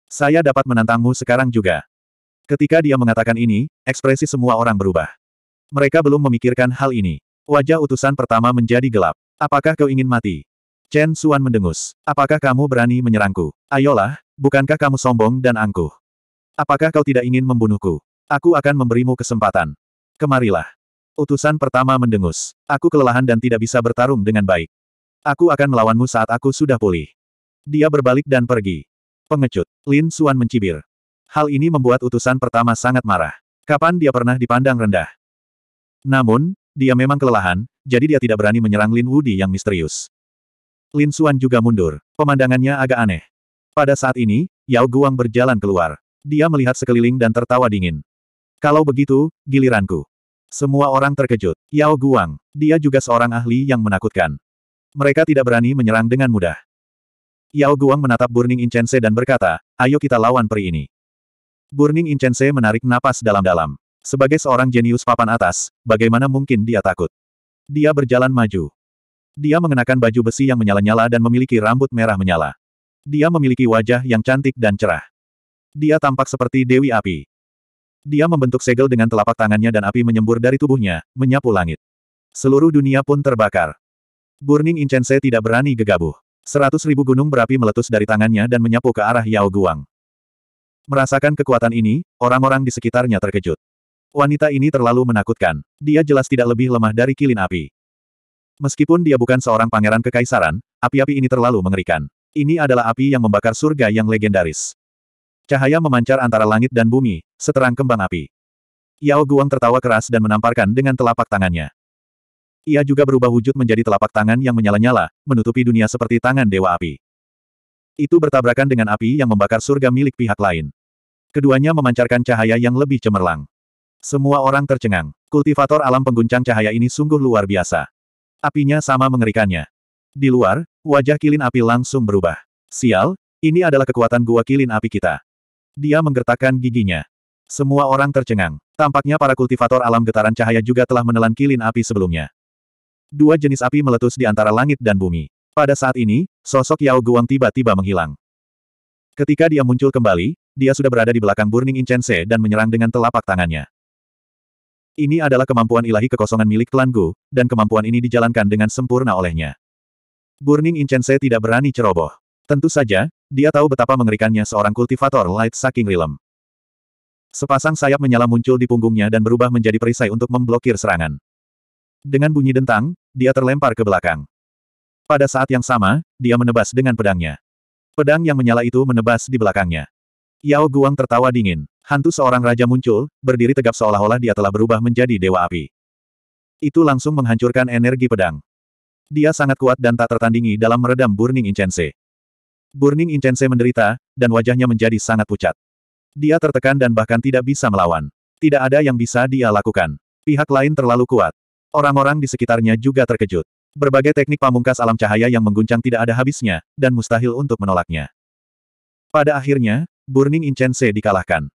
Saya dapat menantangmu sekarang juga. Ketika dia mengatakan ini, ekspresi semua orang berubah. Mereka belum memikirkan hal ini. Wajah utusan pertama menjadi gelap. Apakah kau ingin mati? Chen Suan mendengus. Apakah kamu berani menyerangku? Ayolah, bukankah kamu sombong dan angkuh? Apakah kau tidak ingin membunuhku? Aku akan memberimu kesempatan. Kemarilah. Utusan pertama mendengus. Aku kelelahan dan tidak bisa bertarung dengan baik. Aku akan melawanmu saat aku sudah pulih. Dia berbalik dan pergi. Pengecut. Lin Suan mencibir. Hal ini membuat utusan pertama sangat marah. Kapan dia pernah dipandang rendah? Namun, dia memang kelelahan, jadi dia tidak berani menyerang Lin Wudi yang misterius. Lin Suan juga mundur. Pemandangannya agak aneh. Pada saat ini, Yao Guang berjalan keluar. Dia melihat sekeliling dan tertawa dingin. Kalau begitu, giliranku. Semua orang terkejut. Yao Guang, dia juga seorang ahli yang menakutkan. Mereka tidak berani menyerang dengan mudah. Yao Guang menatap Burning Incense dan berkata, ayo kita lawan peri ini. Burning Incense menarik napas dalam-dalam. Sebagai seorang jenius papan atas, bagaimana mungkin dia takut? Dia berjalan maju. Dia mengenakan baju besi yang menyala-nyala dan memiliki rambut merah menyala. Dia memiliki wajah yang cantik dan cerah. Dia tampak seperti Dewi Api. Dia membentuk segel dengan telapak tangannya dan api menyembur dari tubuhnya, menyapu langit. Seluruh dunia pun terbakar. Burning Incense tidak berani gegabah. Seratus ribu gunung berapi meletus dari tangannya dan menyapu ke arah Yao Guang. Merasakan kekuatan ini, orang-orang di sekitarnya terkejut. Wanita ini terlalu menakutkan. Dia jelas tidak lebih lemah dari kilin api. Meskipun dia bukan seorang pangeran kekaisaran, api-api ini terlalu mengerikan. Ini adalah api yang membakar surga yang legendaris. Cahaya memancar antara langit dan bumi, seterang kembang api. Yao Guang tertawa keras dan menamparkan dengan telapak tangannya. Ia juga berubah wujud menjadi telapak tangan yang menyala-nyala, menutupi dunia seperti tangan Dewa Api. Itu bertabrakan dengan api yang membakar surga milik pihak lain. Keduanya memancarkan cahaya yang lebih cemerlang. Semua orang tercengang. Kultivator alam pengguncang cahaya ini sungguh luar biasa. Apinya sama mengerikannya. Di luar, wajah kilin api langsung berubah. Sial, ini adalah kekuatan gua kilin api kita. Dia menggertakkan giginya. Semua orang tercengang. Tampaknya para kultivator alam getaran cahaya juga telah menelan kilin api sebelumnya. Dua jenis api meletus di antara langit dan bumi. Pada saat ini, sosok Yao Guang tiba-tiba menghilang. Ketika dia muncul kembali, dia sudah berada di belakang Burning Incense dan menyerang dengan telapak tangannya. Ini adalah kemampuan ilahi kekosongan milik klan Gu, dan kemampuan ini dijalankan dengan sempurna olehnya. Burning Incense tidak berani ceroboh. Tentu saja, dia tahu betapa mengerikannya seorang kultivator light saking rilem. Sepasang sayap menyala muncul di punggungnya dan berubah menjadi perisai untuk memblokir serangan. Dengan bunyi dentang, dia terlempar ke belakang. Pada saat yang sama, dia menebas dengan pedangnya. Pedang yang menyala itu menebas di belakangnya. Yao Guang tertawa dingin. Hantu seorang raja muncul, berdiri tegap seolah-olah dia telah berubah menjadi dewa api. Itu langsung menghancurkan energi pedang. Dia sangat kuat dan tak tertandingi dalam meredam Burning Incense. Burning Intense menderita, dan wajahnya menjadi sangat pucat. Dia tertekan dan bahkan tidak bisa melawan. Tidak ada yang bisa dia lakukan. Pihak lain terlalu kuat. Orang-orang di sekitarnya juga terkejut. Berbagai teknik pamungkas alam cahaya yang mengguncang tidak ada habisnya, dan mustahil untuk menolaknya. Pada akhirnya, Burning Incense dikalahkan.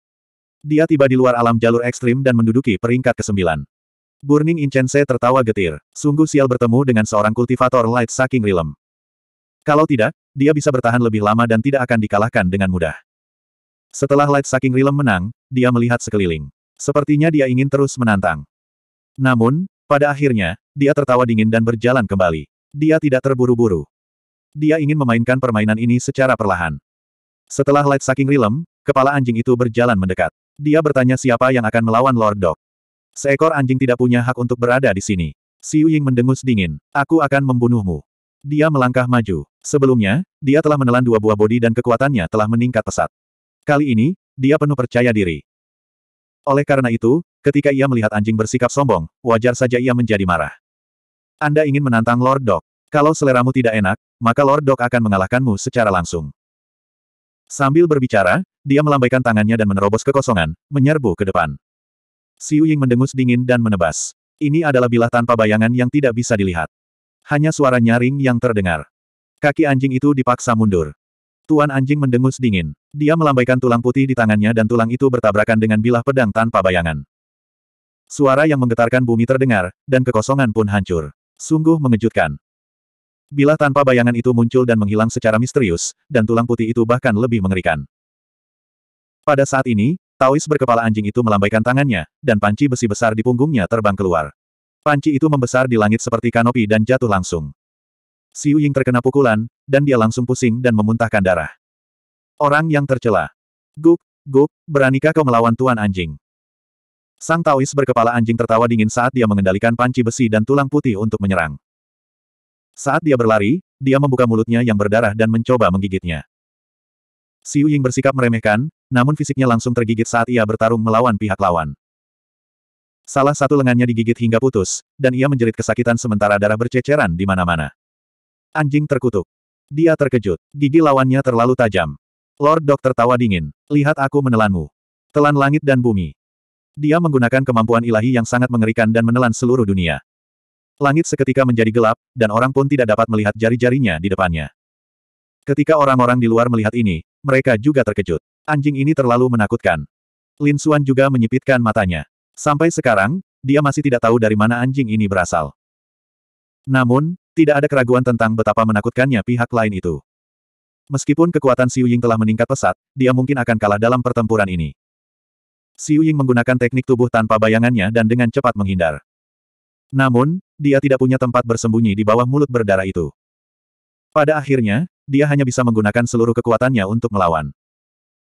Dia tiba di luar alam jalur ekstrim dan menduduki peringkat ke-9. Burning Incense tertawa getir. Sungguh sial bertemu dengan seorang kultivator Light Saking Realm. Kalau tidak, dia bisa bertahan lebih lama dan tidak akan dikalahkan dengan mudah. Setelah Light Saking Realm menang, dia melihat sekeliling. Sepertinya dia ingin terus menantang. Namun, pada akhirnya, dia tertawa dingin dan berjalan kembali. Dia tidak terburu-buru. Dia ingin memainkan permainan ini secara perlahan. Setelah Light Saking Realm, kepala anjing itu berjalan mendekat. Dia bertanya siapa yang akan melawan Lord Dog. Seekor anjing tidak punya hak untuk berada di sini. Si Ying mendengus dingin. Aku akan membunuhmu. Dia melangkah maju. Sebelumnya, dia telah menelan dua buah bodi dan kekuatannya telah meningkat pesat. Kali ini, dia penuh percaya diri. Oleh karena itu, ketika ia melihat anjing bersikap sombong, wajar saja ia menjadi marah. Anda ingin menantang Lord Dog. Kalau seleramu tidak enak, maka Lord Dog akan mengalahkanmu secara langsung. Sambil berbicara, dia melambaikan tangannya dan menerobos kekosongan, menyerbu ke depan. Siu Ying mendengus dingin dan menebas. Ini adalah bilah tanpa bayangan yang tidak bisa dilihat. Hanya suara nyaring yang terdengar. Kaki anjing itu dipaksa mundur. Tuan anjing mendengus dingin. Dia melambaikan tulang putih di tangannya dan tulang itu bertabrakan dengan bilah pedang tanpa bayangan. Suara yang menggetarkan bumi terdengar, dan kekosongan pun hancur. Sungguh mengejutkan. Bilah tanpa bayangan itu muncul dan menghilang secara misterius, dan tulang putih itu bahkan lebih mengerikan. Pada saat ini, Taois berkepala anjing itu melambaikan tangannya, dan panci besi besar di punggungnya terbang keluar. Panci itu membesar di langit seperti kanopi dan jatuh langsung. Xiu Ying terkena pukulan, dan dia langsung pusing dan memuntahkan darah. Orang yang tercela. Guk, guk, beranikah kau melawan tuan anjing? Sang Taois berkepala anjing tertawa dingin saat dia mengendalikan panci besi dan tulang putih untuk menyerang. Saat dia berlari, dia membuka mulutnya yang berdarah dan mencoba menggigitnya. Xiu Ying bersikap meremehkan, namun fisiknya langsung tergigit saat ia bertarung melawan pihak lawan. Salah satu lengannya digigit hingga putus, dan ia menjerit kesakitan sementara darah berceceran di mana-mana. Anjing terkutuk. Dia terkejut. Gigi lawannya terlalu tajam. Lord Dok tertawa dingin. Lihat aku menelanmu. Telan langit dan bumi. Dia menggunakan kemampuan ilahi yang sangat mengerikan dan menelan seluruh dunia. Langit seketika menjadi gelap, dan orang pun tidak dapat melihat jari-jarinya di depannya. Ketika orang-orang di luar melihat ini, mereka juga terkejut. Anjing ini terlalu menakutkan. Lin Xuan juga menyipitkan matanya. Sampai sekarang, dia masih tidak tahu dari mana anjing ini berasal. Namun, tidak ada keraguan tentang betapa menakutkannya pihak lain itu. Meskipun kekuatan Xiu Ying telah meningkat pesat, dia mungkin akan kalah dalam pertempuran ini. Xiu Ying menggunakan teknik tubuh tanpa bayangannya dan dengan cepat menghindar. Namun, dia tidak punya tempat bersembunyi di bawah mulut berdarah itu. Pada akhirnya, dia hanya bisa menggunakan seluruh kekuatannya untuk melawan.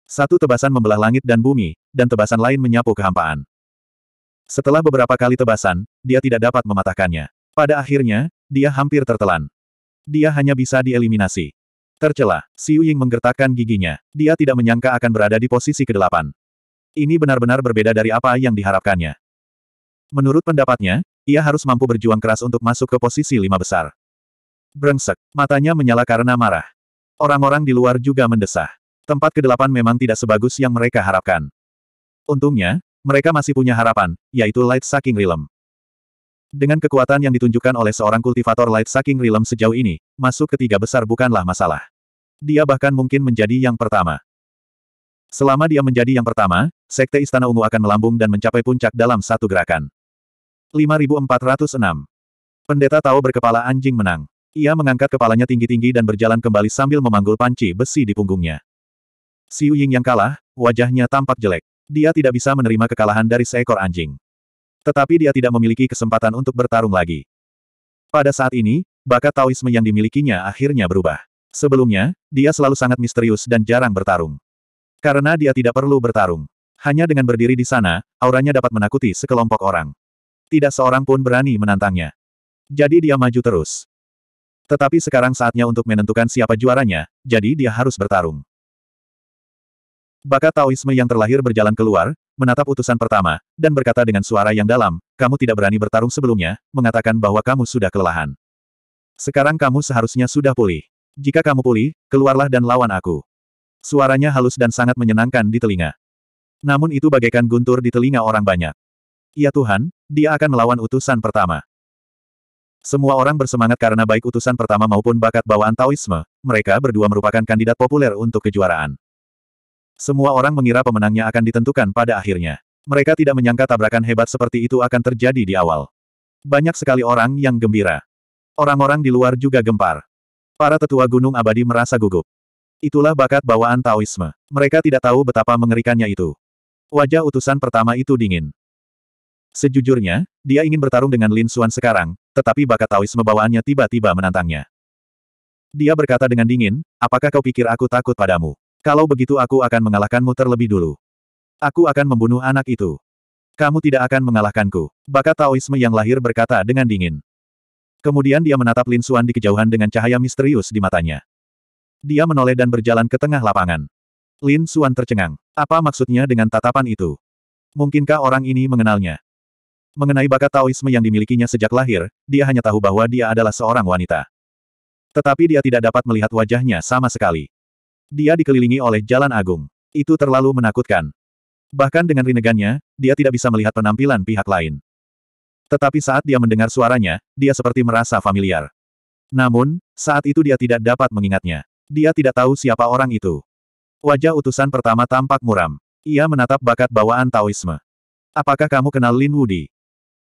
Satu tebasan membelah langit dan bumi, dan tebasan lain menyapu kehampaan. Setelah beberapa kali tebasan, dia tidak dapat mematahkannya. Pada akhirnya, dia hampir tertelan. Dia hanya bisa dieliminasi. Tercela, Si Ying menggertakkan giginya. Dia tidak menyangka akan berada di posisi kedelapan. Ini benar-benar berbeda dari apa yang diharapkannya. Menurut pendapatnya, ia harus mampu berjuang keras untuk masuk ke posisi lima besar. Brengsek, matanya menyala karena marah. Orang-orang di luar juga mendesah. Tempat kedelapan memang tidak sebagus yang mereka harapkan. Untungnya, mereka masih punya harapan, yaitu Light Sucking Realm. Dengan kekuatan yang ditunjukkan oleh seorang kultivator Light Sucking Realm sejauh ini, masuk ke tiga besar bukanlah masalah. Dia bahkan mungkin menjadi yang pertama. Selama dia menjadi yang pertama, Sekte Istana Ungu akan melambung dan mencapai puncak dalam satu gerakan. 5406 Pendeta Tao berkepala anjing menang. Ia mengangkat kepalanya tinggi-tinggi dan berjalan kembali sambil memanggul panci besi di punggungnya. Si Ying yang kalah, wajahnya tampak jelek. Dia tidak bisa menerima kekalahan dari seekor anjing. Tetapi dia tidak memiliki kesempatan untuk bertarung lagi. Pada saat ini, bakat Taoisme yang dimilikinya akhirnya berubah. Sebelumnya, dia selalu sangat misterius dan jarang bertarung. Karena dia tidak perlu bertarung. Hanya dengan berdiri di sana, auranya dapat menakuti sekelompok orang. Tidak seorang pun berani menantangnya. Jadi dia maju terus. Tetapi sekarang saatnya untuk menentukan siapa juaranya, jadi dia harus bertarung bakat Taoisme yang terlahir berjalan keluar, menatap utusan pertama, dan berkata dengan suara yang dalam, kamu tidak berani bertarung sebelumnya, mengatakan bahwa kamu sudah kelelahan. Sekarang kamu seharusnya sudah pulih. Jika kamu pulih, keluarlah dan lawan aku. Suaranya halus dan sangat menyenangkan di telinga. Namun itu bagaikan guntur di telinga orang banyak. Ya Tuhan, dia akan melawan utusan pertama. Semua orang bersemangat karena baik utusan pertama maupun bakat bawaan Taoisme, mereka berdua merupakan kandidat populer untuk kejuaraan. Semua orang mengira pemenangnya akan ditentukan pada akhirnya. Mereka tidak menyangka tabrakan hebat seperti itu akan terjadi di awal. Banyak sekali orang yang gembira. Orang-orang di luar juga gempar. Para tetua gunung abadi merasa gugup. Itulah bakat bawaan Taoisme. Mereka tidak tahu betapa mengerikannya itu. Wajah utusan pertama itu dingin. Sejujurnya, dia ingin bertarung dengan Lin Xuan sekarang, tetapi bakat Taoisme bawaannya tiba-tiba menantangnya. Dia berkata dengan dingin, apakah kau pikir aku takut padamu? Kalau begitu aku akan mengalahkanmu terlebih dulu. Aku akan membunuh anak itu. Kamu tidak akan mengalahkanku. Bakat Taoisme yang lahir berkata dengan dingin. Kemudian dia menatap Lin Suan di kejauhan dengan cahaya misterius di matanya. Dia menoleh dan berjalan ke tengah lapangan. Lin Suan tercengang. Apa maksudnya dengan tatapan itu? Mungkinkah orang ini mengenalnya? Mengenai bakat Taoisme yang dimilikinya sejak lahir, dia hanya tahu bahwa dia adalah seorang wanita. Tetapi dia tidak dapat melihat wajahnya sama sekali. Dia dikelilingi oleh jalan agung. Itu terlalu menakutkan. Bahkan dengan rinegannya, dia tidak bisa melihat penampilan pihak lain. Tetapi saat dia mendengar suaranya, dia seperti merasa familiar. Namun, saat itu dia tidak dapat mengingatnya. Dia tidak tahu siapa orang itu. Wajah utusan pertama tampak muram. Ia menatap bakat bawaan Taoisme. Apakah kamu kenal Lin Wudi?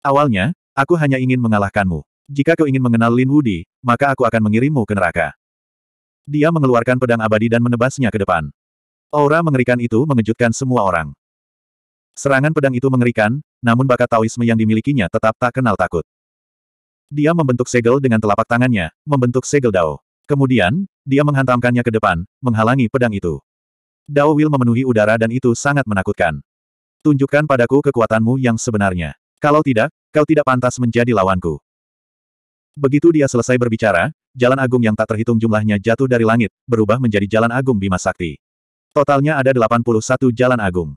Awalnya, aku hanya ingin mengalahkanmu. Jika kau ingin mengenal Lin Wudi, maka aku akan mengirimmu ke neraka. Dia mengeluarkan pedang abadi dan menebasnya ke depan. Aura mengerikan itu mengejutkan semua orang. Serangan pedang itu mengerikan, namun bakat Taoisme yang dimilikinya tetap tak kenal takut. Dia membentuk segel dengan telapak tangannya, membentuk segel Dao. Kemudian, dia menghantamkannya ke depan, menghalangi pedang itu. Dao Will memenuhi udara dan itu sangat menakutkan. Tunjukkan padaku kekuatanmu yang sebenarnya. Kalau tidak, kau tidak pantas menjadi lawanku. Begitu dia selesai berbicara, jalan agung yang tak terhitung jumlahnya jatuh dari langit, berubah menjadi jalan agung Bima Sakti. Totalnya ada 81 jalan agung.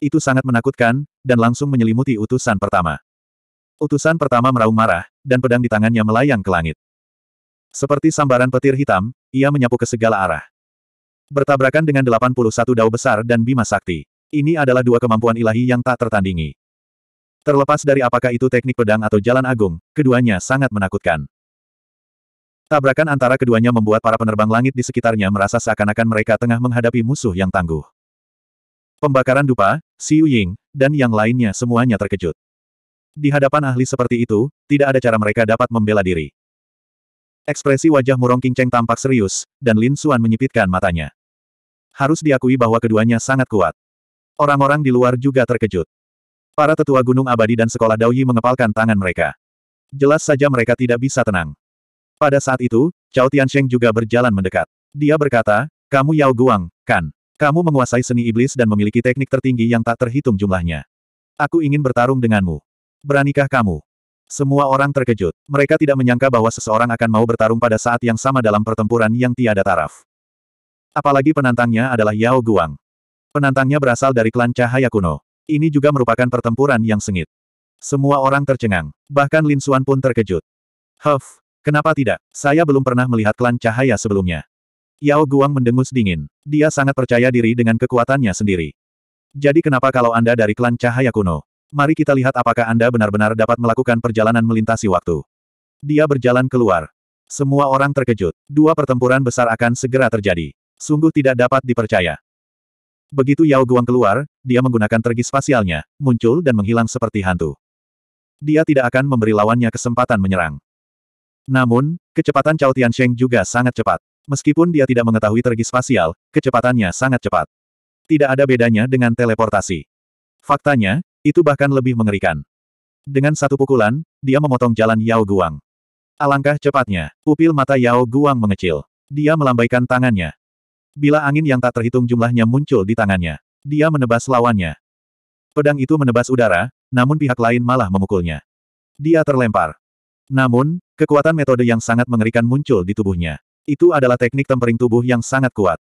Itu sangat menakutkan, dan langsung menyelimuti utusan pertama. Utusan pertama meraung marah, dan pedang di tangannya melayang ke langit. Seperti sambaran petir hitam, ia menyapu ke segala arah. Bertabrakan dengan 81 dao besar dan bima sakti. Ini adalah dua kemampuan ilahi yang tak tertandingi. Terlepas dari apakah itu teknik pedang atau jalan agung, keduanya sangat menakutkan. Tabrakan antara keduanya membuat para penerbang langit di sekitarnya merasa seakan-akan mereka tengah menghadapi musuh yang tangguh. Pembakaran dupa, Siu Ying, dan yang lainnya semuanya terkejut. Di hadapan ahli seperti itu, tidak ada cara mereka dapat membela diri. Ekspresi wajah Murong Cheng tampak serius, dan Lin Suan menyipitkan matanya. Harus diakui bahwa keduanya sangat kuat. Orang-orang di luar juga terkejut. Para tetua gunung abadi dan sekolah Daoyi mengepalkan tangan mereka. Jelas saja mereka tidak bisa tenang. Pada saat itu, Cao Tiansheng juga berjalan mendekat. Dia berkata, kamu Yao Guang, kan? Kamu menguasai seni iblis dan memiliki teknik tertinggi yang tak terhitung jumlahnya. Aku ingin bertarung denganmu. Beranikah kamu? Semua orang terkejut. Mereka tidak menyangka bahwa seseorang akan mau bertarung pada saat yang sama dalam pertempuran yang tiada taraf. Apalagi penantangnya adalah Yao Guang. Penantangnya berasal dari klan Cahaya Kuno. Ini juga merupakan pertempuran yang sengit. Semua orang tercengang. Bahkan Lin Xuan pun terkejut. Huff, Kenapa tidak? Saya belum pernah melihat klan cahaya sebelumnya. Yao Guang mendengus dingin. Dia sangat percaya diri dengan kekuatannya sendiri. Jadi kenapa kalau Anda dari klan cahaya kuno? Mari kita lihat apakah Anda benar-benar dapat melakukan perjalanan melintasi waktu. Dia berjalan keluar. Semua orang terkejut. Dua pertempuran besar akan segera terjadi. Sungguh tidak dapat dipercaya. Begitu Yao Guang keluar, dia menggunakan tergis spasialnya, muncul dan menghilang seperti hantu. Dia tidak akan memberi lawannya kesempatan menyerang. Namun, kecepatan Cao Tiansheng juga sangat cepat. Meskipun dia tidak mengetahui tergis spasial, kecepatannya sangat cepat. Tidak ada bedanya dengan teleportasi. Faktanya, itu bahkan lebih mengerikan. Dengan satu pukulan, dia memotong jalan Yao Guang. Alangkah cepatnya, pupil mata Yao Guang mengecil. Dia melambaikan tangannya. Bila angin yang tak terhitung jumlahnya muncul di tangannya, dia menebas lawannya. Pedang itu menebas udara, namun pihak lain malah memukulnya. Dia terlempar. Namun, Kekuatan metode yang sangat mengerikan muncul di tubuhnya. Itu adalah teknik tempering tubuh yang sangat kuat.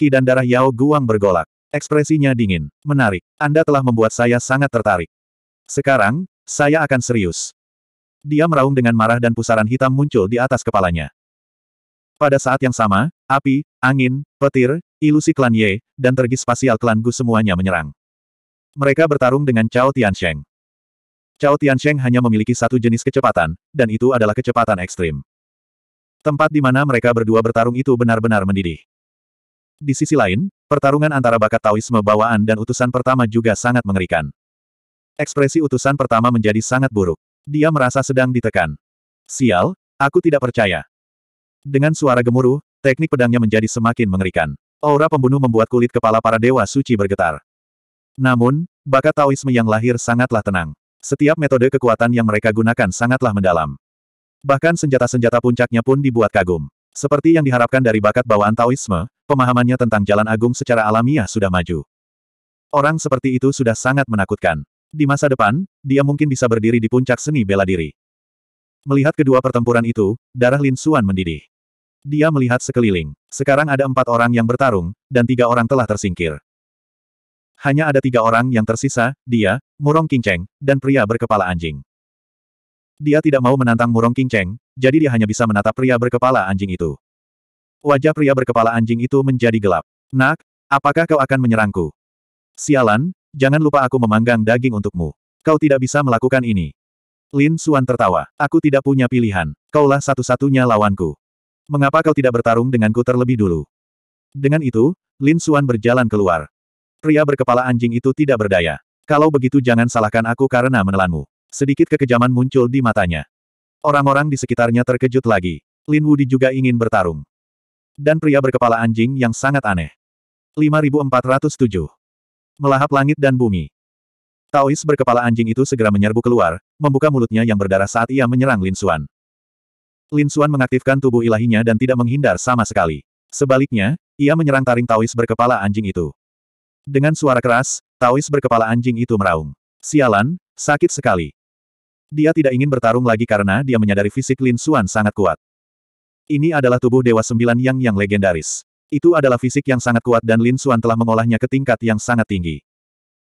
Ki dan darah Yao Guang bergolak. Ekspresinya dingin. Menarik. Anda telah membuat saya sangat tertarik. Sekarang, saya akan serius. Dia meraung dengan marah dan pusaran hitam muncul di atas kepalanya. Pada saat yang sama, api, angin, petir, ilusi klan Ye, dan tergis spasial klan Gu semuanya menyerang. Mereka bertarung dengan Cao Tiansheng. Cao Tiansheng hanya memiliki satu jenis kecepatan, dan itu adalah kecepatan ekstrim. Tempat di mana mereka berdua bertarung itu benar-benar mendidih. Di sisi lain, pertarungan antara bakat Taoisme bawaan dan utusan pertama juga sangat mengerikan. Ekspresi utusan pertama menjadi sangat buruk. Dia merasa sedang ditekan. Sial, aku tidak percaya. Dengan suara gemuruh, teknik pedangnya menjadi semakin mengerikan. Aura pembunuh membuat kulit kepala para dewa suci bergetar. Namun, bakat Taoisme yang lahir sangatlah tenang. Setiap metode kekuatan yang mereka gunakan sangatlah mendalam. Bahkan senjata-senjata puncaknya pun dibuat kagum. Seperti yang diharapkan dari bakat bawaan Taoisme, pemahamannya tentang jalan agung secara alamiah sudah maju. Orang seperti itu sudah sangat menakutkan. Di masa depan, dia mungkin bisa berdiri di puncak seni bela diri. Melihat kedua pertempuran itu, darah Lin Xuan mendidih. Dia melihat sekeliling. Sekarang ada empat orang yang bertarung, dan tiga orang telah tersingkir. Hanya ada tiga orang yang tersisa, dia, Murong Kingcheng, dan pria berkepala anjing. Dia tidak mau menantang Murong Kingcheng, jadi dia hanya bisa menatap pria berkepala anjing itu. Wajah pria berkepala anjing itu menjadi gelap. Nak, apakah kau akan menyerangku? Sialan, jangan lupa aku memanggang daging untukmu. Kau tidak bisa melakukan ini. Lin Suan tertawa. Aku tidak punya pilihan. Kaulah satu-satunya lawanku. Mengapa kau tidak bertarung denganku terlebih dulu? Dengan itu, Lin Suan berjalan keluar. Pria berkepala anjing itu tidak berdaya. Kalau begitu jangan salahkan aku karena menelanmu. Sedikit kekejaman muncul di matanya. Orang-orang di sekitarnya terkejut lagi. Lin Wudi juga ingin bertarung. Dan pria berkepala anjing yang sangat aneh. 5407. Melahap langit dan bumi. Taois berkepala anjing itu segera menyerbu keluar, membuka mulutnya yang berdarah saat ia menyerang Lin Xuan. Lin Xuan mengaktifkan tubuh ilahinya dan tidak menghindar sama sekali. Sebaliknya, ia menyerang taring Taois berkepala anjing itu. Dengan suara keras, Taois berkepala anjing itu meraung. Sialan, sakit sekali. Dia tidak ingin bertarung lagi karena dia menyadari fisik Lin Xuan sangat kuat. Ini adalah tubuh Dewa Sembilan Yang yang legendaris. Itu adalah fisik yang sangat kuat dan Lin Xuan telah mengolahnya ke tingkat yang sangat tinggi.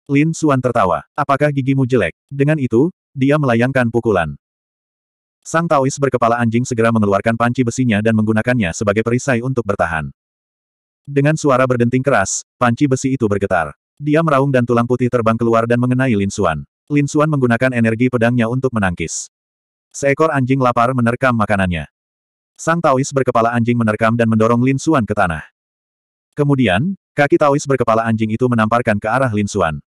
Lin Xuan tertawa. Apakah gigimu jelek? Dengan itu, dia melayangkan pukulan. Sang Taois berkepala anjing segera mengeluarkan panci besinya dan menggunakannya sebagai perisai untuk bertahan. Dengan suara berdenting keras, panci besi itu bergetar. Dia meraung dan tulang putih terbang keluar dan mengenai Lin Xuan. Lin Xuan menggunakan energi pedangnya untuk menangkis. Seekor anjing lapar menerkam makanannya. Sang Taois berkepala anjing menerkam dan mendorong Lin Xuan ke tanah. Kemudian, kaki Taois berkepala anjing itu menamparkan ke arah Lin Xuan.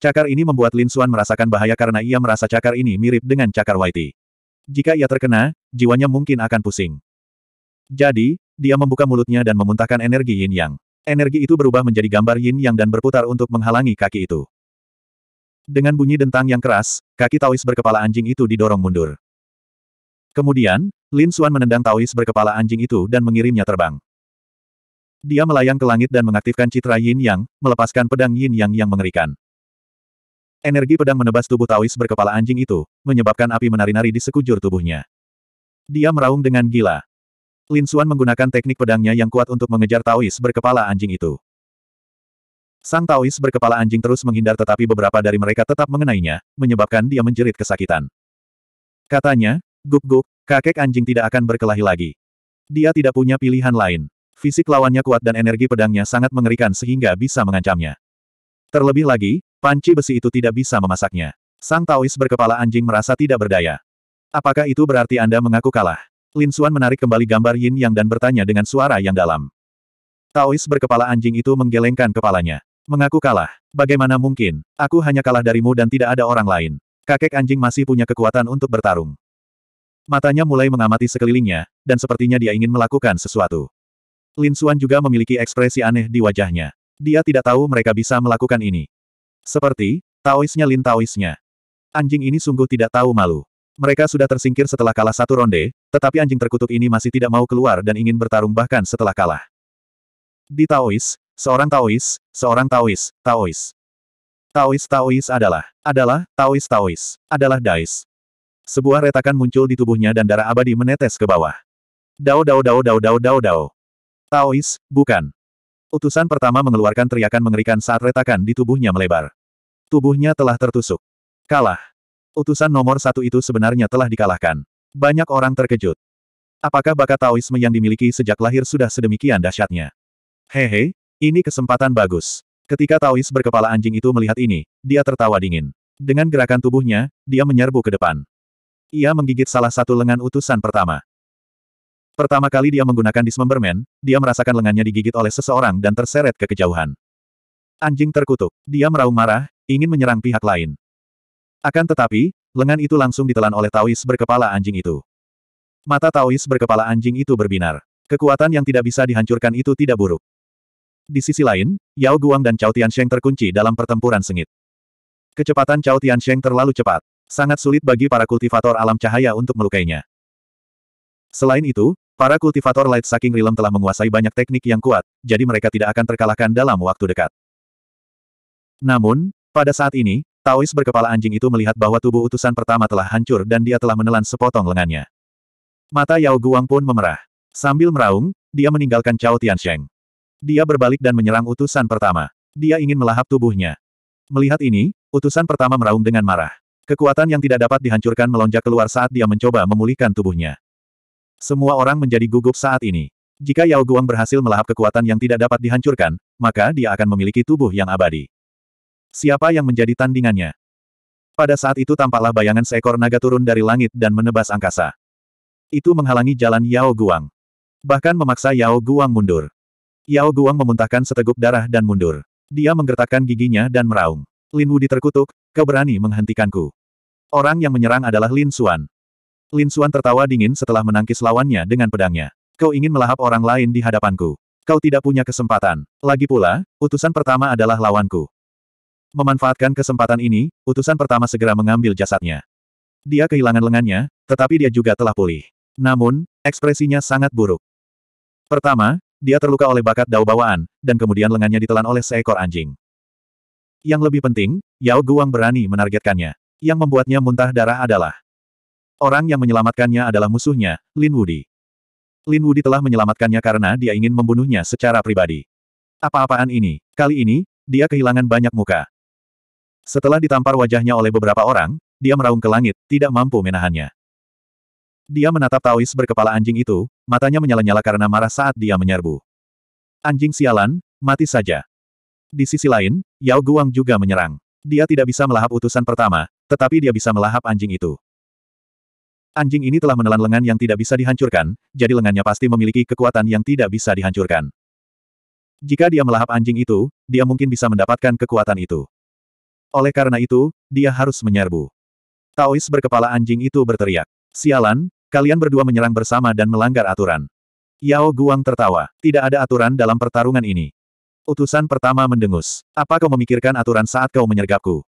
Cakar ini membuat Lin Xuan merasakan bahaya karena ia merasa cakar ini mirip dengan cakar Whitey. Jika ia terkena, jiwanya mungkin akan pusing. Jadi, dia membuka mulutnya dan memuntahkan energi yin yang. Energi itu berubah menjadi gambar yin yang dan berputar untuk menghalangi kaki itu. Dengan bunyi dentang yang keras, kaki Taois berkepala anjing itu didorong mundur. Kemudian, Lin Xuan menendang Taois berkepala anjing itu dan mengirimnya terbang. Dia melayang ke langit dan mengaktifkan citra yin yang, melepaskan pedang yin yang yang mengerikan. Energi pedang menebas tubuh Taois berkepala anjing itu, menyebabkan api menari-nari di sekujur tubuhnya. Dia meraung dengan gila. Lin Xuan menggunakan teknik pedangnya yang kuat untuk mengejar Taois berkepala anjing itu. Sang Taois berkepala anjing terus menghindar tetapi beberapa dari mereka tetap mengenainya, menyebabkan dia menjerit kesakitan. Katanya, Guk-guk, kakek anjing tidak akan berkelahi lagi. Dia tidak punya pilihan lain. Fisik lawannya kuat dan energi pedangnya sangat mengerikan sehingga bisa mengancamnya. Terlebih lagi, panci besi itu tidak bisa memasaknya. Sang Taois berkepala anjing merasa tidak berdaya. Apakah itu berarti Anda mengaku kalah? Lin Suan menarik kembali gambar Yin Yang dan bertanya dengan suara yang dalam. Taois berkepala anjing itu menggelengkan kepalanya. Mengaku kalah. Bagaimana mungkin? Aku hanya kalah darimu dan tidak ada orang lain. Kakek anjing masih punya kekuatan untuk bertarung. Matanya mulai mengamati sekelilingnya, dan sepertinya dia ingin melakukan sesuatu. Lin Suan juga memiliki ekspresi aneh di wajahnya. Dia tidak tahu mereka bisa melakukan ini. Seperti, Taoisnya Lin Taoisnya. Anjing ini sungguh tidak tahu malu. Mereka sudah tersingkir setelah kalah satu ronde, tetapi anjing terkutuk ini masih tidak mau keluar dan ingin bertarung bahkan setelah kalah. Di Taois, seorang Taois, seorang Taois, Taois. Taois Taois adalah, adalah, Taois Taois, adalah Dais. Sebuah retakan muncul di tubuhnya dan darah abadi menetes ke bawah. Dao dao dao dao dao dao dao. Taois, bukan. Utusan pertama mengeluarkan teriakan mengerikan saat retakan di tubuhnya melebar. Tubuhnya telah tertusuk. Kalah. Utusan nomor satu itu sebenarnya telah dikalahkan. Banyak orang terkejut. Apakah bakat Taoisme yang dimiliki sejak lahir sudah sedemikian dahsyatnya? Hehe, ini kesempatan bagus. Ketika Taois berkepala anjing itu melihat ini, dia tertawa dingin. Dengan gerakan tubuhnya, dia menyerbu ke depan. Ia menggigit salah satu lengan utusan pertama. Pertama kali dia menggunakan dismemberman, dia merasakan lengannya digigit oleh seseorang dan terseret ke kejauhan. Anjing terkutuk. Dia meraung marah, ingin menyerang pihak lain. Akan tetapi, lengan itu langsung ditelan oleh Taois berkepala anjing itu. Mata Taois berkepala anjing itu berbinar. Kekuatan yang tidak bisa dihancurkan itu tidak buruk. Di sisi lain, Yao Guang dan Cao Sheng terkunci dalam pertempuran sengit. Kecepatan Cao Sheng terlalu cepat. Sangat sulit bagi para kultivator alam cahaya untuk melukainya. Selain itu, para kultivator Light Saking Realm telah menguasai banyak teknik yang kuat, jadi mereka tidak akan terkalahkan dalam waktu dekat. Namun, pada saat ini, Taois berkepala anjing itu melihat bahwa tubuh utusan pertama telah hancur dan dia telah menelan sepotong lengannya. Mata Yao Guang pun memerah. Sambil meraung, dia meninggalkan Cao Tiansheng. Dia berbalik dan menyerang utusan pertama. Dia ingin melahap tubuhnya. Melihat ini, utusan pertama meraung dengan marah. Kekuatan yang tidak dapat dihancurkan melonjak keluar saat dia mencoba memulihkan tubuhnya. Semua orang menjadi gugup saat ini. Jika Yao Guang berhasil melahap kekuatan yang tidak dapat dihancurkan, maka dia akan memiliki tubuh yang abadi. Siapa yang menjadi tandingannya? Pada saat itu tampaklah bayangan seekor naga turun dari langit dan menebas angkasa. Itu menghalangi jalan Yao Guang. Bahkan memaksa Yao Guang mundur. Yao Guang memuntahkan seteguk darah dan mundur. Dia menggertakkan giginya dan meraung. Lin Wu diterkutuk. kau berani menghentikanku. Orang yang menyerang adalah Lin Xuan. Lin Xuan tertawa dingin setelah menangkis lawannya dengan pedangnya. Kau ingin melahap orang lain di hadapanku. Kau tidak punya kesempatan. Lagi pula, utusan pertama adalah lawanku. Memanfaatkan kesempatan ini, utusan pertama segera mengambil jasadnya. Dia kehilangan lengannya, tetapi dia juga telah pulih. Namun, ekspresinya sangat buruk. Pertama, dia terluka oleh bakat dao bawaan, dan kemudian lengannya ditelan oleh seekor anjing. Yang lebih penting, Yao Guang berani menargetkannya. Yang membuatnya muntah darah adalah orang yang menyelamatkannya adalah musuhnya, Lin Wudi. Lin Wudi telah menyelamatkannya karena dia ingin membunuhnya secara pribadi. Apa-apaan ini? Kali ini, dia kehilangan banyak muka. Setelah ditampar wajahnya oleh beberapa orang, dia meraung ke langit, tidak mampu menahannya. Dia menatap Taois berkepala anjing itu, matanya menyala-nyala karena marah saat dia menyerbu. Anjing sialan, mati saja. Di sisi lain, Yao Guang juga menyerang. Dia tidak bisa melahap utusan pertama, tetapi dia bisa melahap anjing itu. Anjing ini telah menelan lengan yang tidak bisa dihancurkan, jadi lengannya pasti memiliki kekuatan yang tidak bisa dihancurkan. Jika dia melahap anjing itu, dia mungkin bisa mendapatkan kekuatan itu. Oleh karena itu, dia harus menyerbu. Taois berkepala anjing itu berteriak. Sialan, kalian berdua menyerang bersama dan melanggar aturan. Yao Guang tertawa. Tidak ada aturan dalam pertarungan ini. Utusan pertama mendengus. Apa kau memikirkan aturan saat kau menyergapku?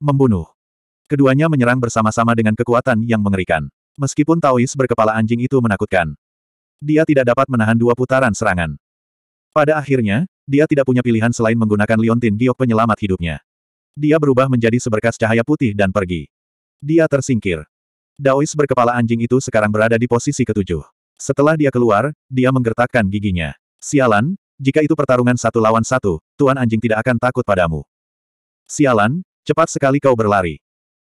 Membunuh. Keduanya menyerang bersama-sama dengan kekuatan yang mengerikan. Meskipun Taois berkepala anjing itu menakutkan. Dia tidak dapat menahan dua putaran serangan. Pada akhirnya, dia tidak punya pilihan selain menggunakan liontin giok penyelamat hidupnya. Dia berubah menjadi seberkas cahaya putih dan pergi. Dia tersingkir. Daois berkepala anjing itu sekarang berada di posisi ketujuh. Setelah dia keluar, dia menggertakkan giginya. Sialan, jika itu pertarungan satu lawan satu, Tuan Anjing tidak akan takut padamu. Sialan, cepat sekali kau berlari.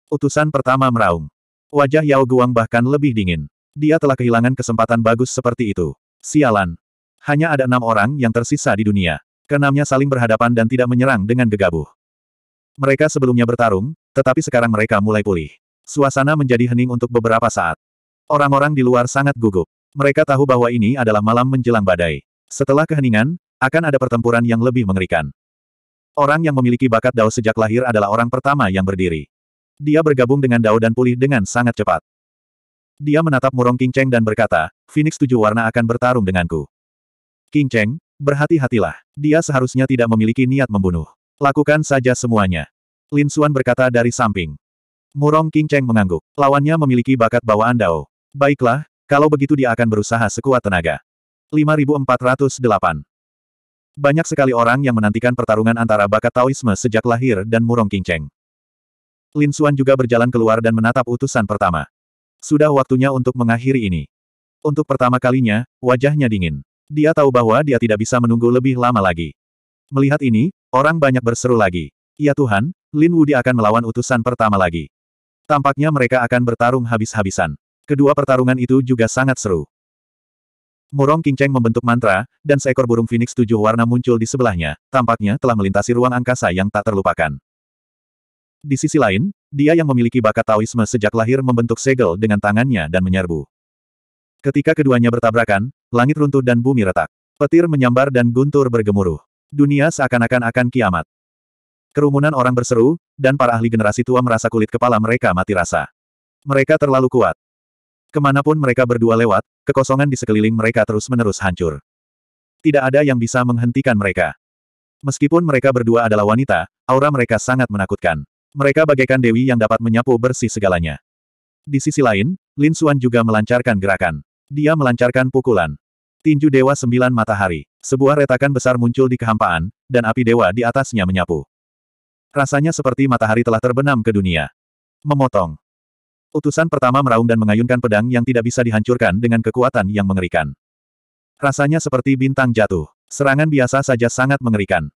Utusan pertama meraung. Wajah Yao Guang bahkan lebih dingin. Dia telah kehilangan kesempatan bagus seperti itu. Sialan. Hanya ada enam orang yang tersisa di dunia. Kenamnya saling berhadapan dan tidak menyerang dengan gegabah. Mereka sebelumnya bertarung, tetapi sekarang mereka mulai pulih. Suasana menjadi hening untuk beberapa saat. Orang-orang di luar sangat gugup. Mereka tahu bahwa ini adalah malam menjelang badai. Setelah keheningan, akan ada pertempuran yang lebih mengerikan. Orang yang memiliki bakat Dao sejak lahir adalah orang pertama yang berdiri. Dia bergabung dengan Dao dan pulih dengan sangat cepat. Dia menatap Murong King Cheng dan berkata, Phoenix Tujuh Warna akan bertarung denganku. King Cheng, berhati-hatilah. Dia seharusnya tidak memiliki niat membunuh. Lakukan saja semuanya. Lin Xuan berkata dari samping. Murong King Cheng mengangguk. Lawannya memiliki bakat bawaan Dao. Baiklah, kalau begitu dia akan berusaha sekuat tenaga. 5408 Banyak sekali orang yang menantikan pertarungan antara bakat Taoisme sejak lahir dan Murong King Cheng. Lin Xuan juga berjalan keluar dan menatap utusan pertama. Sudah waktunya untuk mengakhiri ini. Untuk pertama kalinya, wajahnya dingin. Dia tahu bahwa dia tidak bisa menunggu lebih lama lagi. Melihat ini, Orang banyak berseru lagi. Ya Tuhan, Lin Wudi akan melawan utusan pertama lagi. Tampaknya mereka akan bertarung habis-habisan. Kedua pertarungan itu juga sangat seru. Murong Qingcheng membentuk mantra, dan seekor burung phoenix tujuh warna muncul di sebelahnya, tampaknya telah melintasi ruang angkasa yang tak terlupakan. Di sisi lain, dia yang memiliki bakat Taoisme sejak lahir membentuk segel dengan tangannya dan menyerbu. Ketika keduanya bertabrakan, langit runtuh dan bumi retak. Petir menyambar dan guntur bergemuruh. Dunia seakan-akan akan kiamat. Kerumunan orang berseru, dan para ahli generasi tua merasa kulit kepala mereka mati rasa. Mereka terlalu kuat. Kemanapun mereka berdua lewat, kekosongan di sekeliling mereka terus-menerus hancur. Tidak ada yang bisa menghentikan mereka. Meskipun mereka berdua adalah wanita, aura mereka sangat menakutkan. Mereka bagaikan dewi yang dapat menyapu bersih segalanya. Di sisi lain, Lin Xuan juga melancarkan gerakan. Dia melancarkan pukulan. Tinju Dewa Sembilan Matahari. Sebuah retakan besar muncul di kehampaan, dan api dewa di atasnya menyapu. Rasanya seperti matahari telah terbenam ke dunia. Memotong. Utusan pertama meraung dan mengayunkan pedang yang tidak bisa dihancurkan dengan kekuatan yang mengerikan. Rasanya seperti bintang jatuh. Serangan biasa saja sangat mengerikan.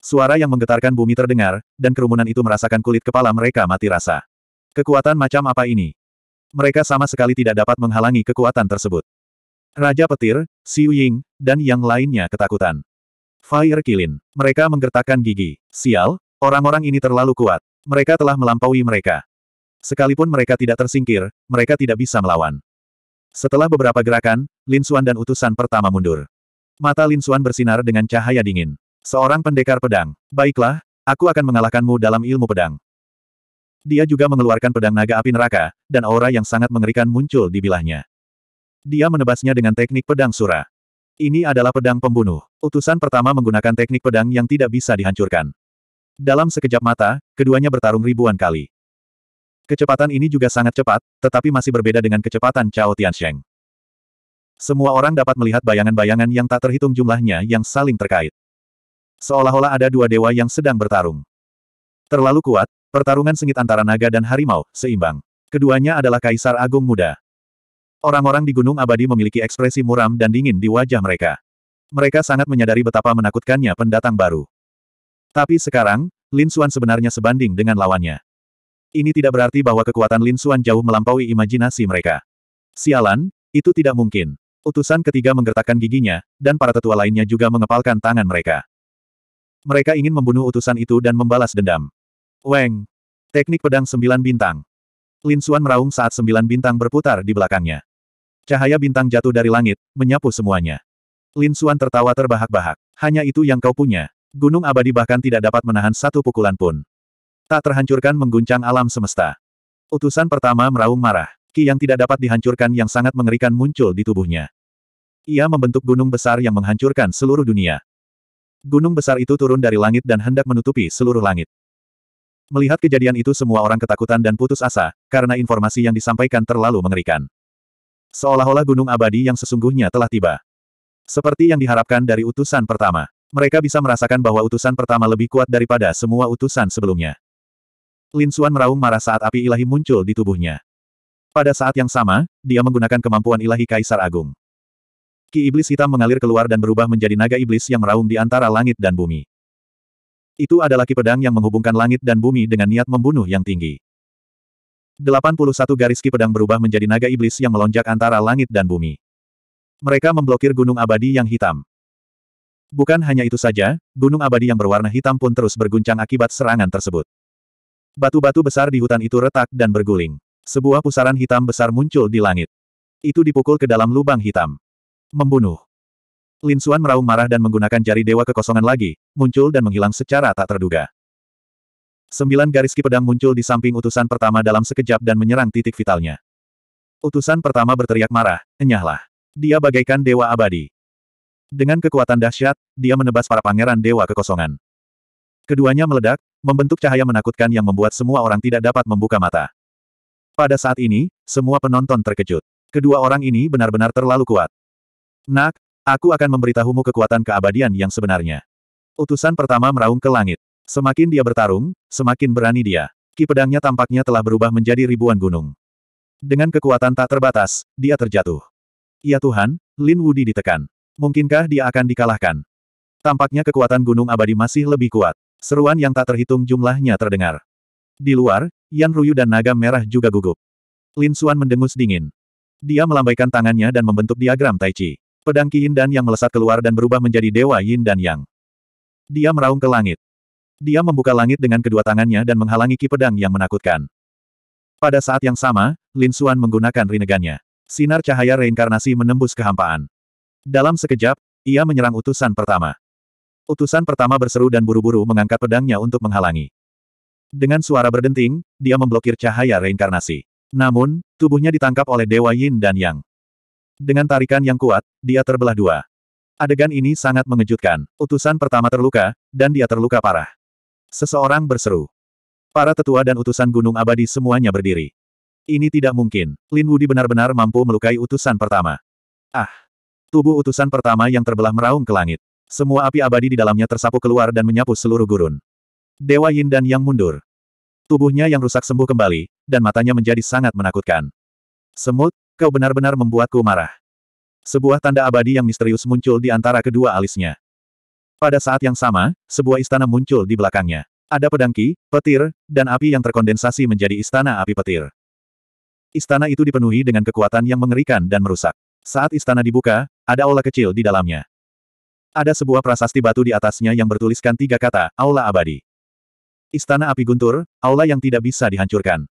Suara yang menggetarkan bumi terdengar, dan kerumunan itu merasakan kulit kepala mereka mati rasa. Kekuatan macam apa ini? Mereka sama sekali tidak dapat menghalangi kekuatan tersebut. Raja Petir, Xiu Ying, dan yang lainnya ketakutan. Fire Kilin. Mereka menggertakkan gigi. Sial, orang-orang ini terlalu kuat. Mereka telah melampaui mereka. Sekalipun mereka tidak tersingkir, mereka tidak bisa melawan. Setelah beberapa gerakan, Lin Xuan dan utusan pertama mundur. Mata Lin Xuan bersinar dengan cahaya dingin. Seorang pendekar pedang. Baiklah, aku akan mengalahkanmu dalam ilmu pedang. Dia juga mengeluarkan pedang naga api neraka, dan aura yang sangat mengerikan muncul di bilahnya. Dia menebasnya dengan teknik pedang sura. Ini adalah pedang pembunuh. Utusan pertama menggunakan teknik pedang yang tidak bisa dihancurkan. Dalam sekejap mata, keduanya bertarung ribuan kali. Kecepatan ini juga sangat cepat, tetapi masih berbeda dengan kecepatan Cao Tiansheng. Semua orang dapat melihat bayangan-bayangan yang tak terhitung jumlahnya yang saling terkait. Seolah-olah ada dua dewa yang sedang bertarung. Terlalu kuat, pertarungan sengit antara naga dan harimau, seimbang. Keduanya adalah kaisar agung muda. Orang-orang di Gunung Abadi memiliki ekspresi muram dan dingin di wajah mereka. Mereka sangat menyadari betapa menakutkannya pendatang baru. Tapi sekarang, Lin Xuan sebenarnya sebanding dengan lawannya. Ini tidak berarti bahwa kekuatan Lin Xuan jauh melampaui imajinasi mereka. Sialan, itu tidak mungkin. Utusan ketiga menggertakkan giginya, dan para tetua lainnya juga mengepalkan tangan mereka. Mereka ingin membunuh utusan itu dan membalas dendam. Weng. Teknik pedang sembilan bintang. Lin Xuan meraung saat sembilan bintang berputar di belakangnya. Cahaya bintang jatuh dari langit, menyapu semuanya. Lin Xuan tertawa terbahak-bahak. Hanya itu yang kau punya. Gunung abadi bahkan tidak dapat menahan satu pukulan pun. Tak terhancurkan mengguncang alam semesta. Utusan pertama meraung marah. Ki yang tidak dapat dihancurkan yang sangat mengerikan muncul di tubuhnya. Ia membentuk gunung besar yang menghancurkan seluruh dunia. Gunung besar itu turun dari langit dan hendak menutupi seluruh langit. Melihat kejadian itu semua orang ketakutan dan putus asa, karena informasi yang disampaikan terlalu mengerikan. Seolah-olah gunung abadi yang sesungguhnya telah tiba. Seperti yang diharapkan dari utusan pertama, mereka bisa merasakan bahwa utusan pertama lebih kuat daripada semua utusan sebelumnya. Lin Xuan meraung marah saat api ilahi muncul di tubuhnya. Pada saat yang sama, dia menggunakan kemampuan ilahi Kaisar Agung. Ki Iblis Hitam mengalir keluar dan berubah menjadi naga iblis yang meraung di antara langit dan bumi. Itu adalah ki pedang yang menghubungkan langit dan bumi dengan niat membunuh yang tinggi. 81 garis ki pedang berubah menjadi naga iblis yang melonjak antara langit dan bumi. Mereka memblokir gunung abadi yang hitam. Bukan hanya itu saja, gunung abadi yang berwarna hitam pun terus berguncang akibat serangan tersebut. Batu-batu besar di hutan itu retak dan berguling. Sebuah pusaran hitam besar muncul di langit. Itu dipukul ke dalam lubang hitam. Membunuh. Lin Xuan meraung marah dan menggunakan jari dewa kekosongan lagi, muncul dan menghilang secara tak terduga. Sembilan garis ki pedang muncul di samping utusan pertama dalam sekejap dan menyerang titik vitalnya. Utusan pertama berteriak marah, enyahlah. Dia bagaikan dewa abadi. Dengan kekuatan dahsyat, dia menebas para pangeran dewa kekosongan. Keduanya meledak, membentuk cahaya menakutkan yang membuat semua orang tidak dapat membuka mata. Pada saat ini, semua penonton terkejut. Kedua orang ini benar-benar terlalu kuat. Nak, aku akan memberitahumu kekuatan keabadian yang sebenarnya. Utusan pertama meraung ke langit. Semakin dia bertarung, semakin berani dia. Ki pedangnya tampaknya telah berubah menjadi ribuan gunung. Dengan kekuatan tak terbatas, dia terjatuh. Ya Tuhan, Lin Wudi ditekan. Mungkinkah dia akan dikalahkan? Tampaknya kekuatan gunung abadi masih lebih kuat. Seruan yang tak terhitung jumlahnya terdengar. Di luar, Yan Ruyu dan naga merah juga gugup. Lin Xuan mendengus dingin. Dia melambaikan tangannya dan membentuk diagram Tai Chi. Pedang Qi Yin dan Yang melesat keluar dan berubah menjadi Dewa Yin dan Yang. Dia meraung ke langit. Dia membuka langit dengan kedua tangannya dan menghalangi ki pedang yang menakutkan. Pada saat yang sama, Lin Xuan menggunakan rinegannya. Sinar cahaya reinkarnasi menembus kehampaan. Dalam sekejap, ia menyerang utusan pertama. Utusan pertama berseru dan buru-buru mengangkat pedangnya untuk menghalangi. Dengan suara berdenting, dia memblokir cahaya reinkarnasi. Namun, tubuhnya ditangkap oleh Dewa Yin dan Yang. Dengan tarikan yang kuat, dia terbelah dua. Adegan ini sangat mengejutkan. Utusan pertama terluka, dan dia terluka parah. Seseorang berseru. Para tetua dan utusan Gunung Abadi semuanya berdiri. Ini tidak mungkin. Lin Wudi benar-benar mampu melukai utusan pertama. Ah! Tubuh utusan pertama yang terbelah meraung ke langit. Semua api abadi di dalamnya tersapu keluar dan menyapu seluruh gurun. Dewa Yin dan Yang mundur. Tubuhnya yang rusak sembuh kembali, dan matanya menjadi sangat menakutkan. Semut, kau benar-benar membuatku marah. Sebuah tanda abadi yang misterius muncul di antara kedua alisnya. Pada saat yang sama, sebuah istana muncul di belakangnya. Ada pedang ki, petir, dan api yang terkondensasi menjadi istana api petir. Istana itu dipenuhi dengan kekuatan yang mengerikan dan merusak. Saat istana dibuka, ada aula kecil di dalamnya. Ada sebuah prasasti batu di atasnya yang bertuliskan tiga kata, Aula Abadi. Istana api guntur, aula yang tidak bisa dihancurkan.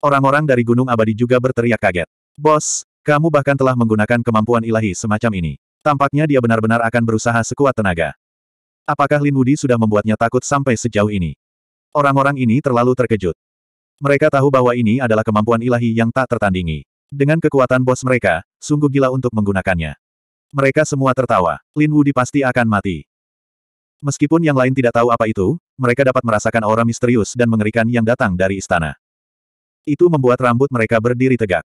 Orang-orang dari Gunung Abadi juga berteriak kaget. Bos, kamu bahkan telah menggunakan kemampuan ilahi semacam ini. Tampaknya dia benar-benar akan berusaha sekuat tenaga. Apakah Lin Wudi sudah membuatnya takut sampai sejauh ini? Orang-orang ini terlalu terkejut. Mereka tahu bahwa ini adalah kemampuan ilahi yang tak tertandingi. Dengan kekuatan bos mereka, sungguh gila untuk menggunakannya. Mereka semua tertawa. Lin Wudi pasti akan mati. Meskipun yang lain tidak tahu apa itu, mereka dapat merasakan aura misterius dan mengerikan yang datang dari istana. Itu membuat rambut mereka berdiri tegak.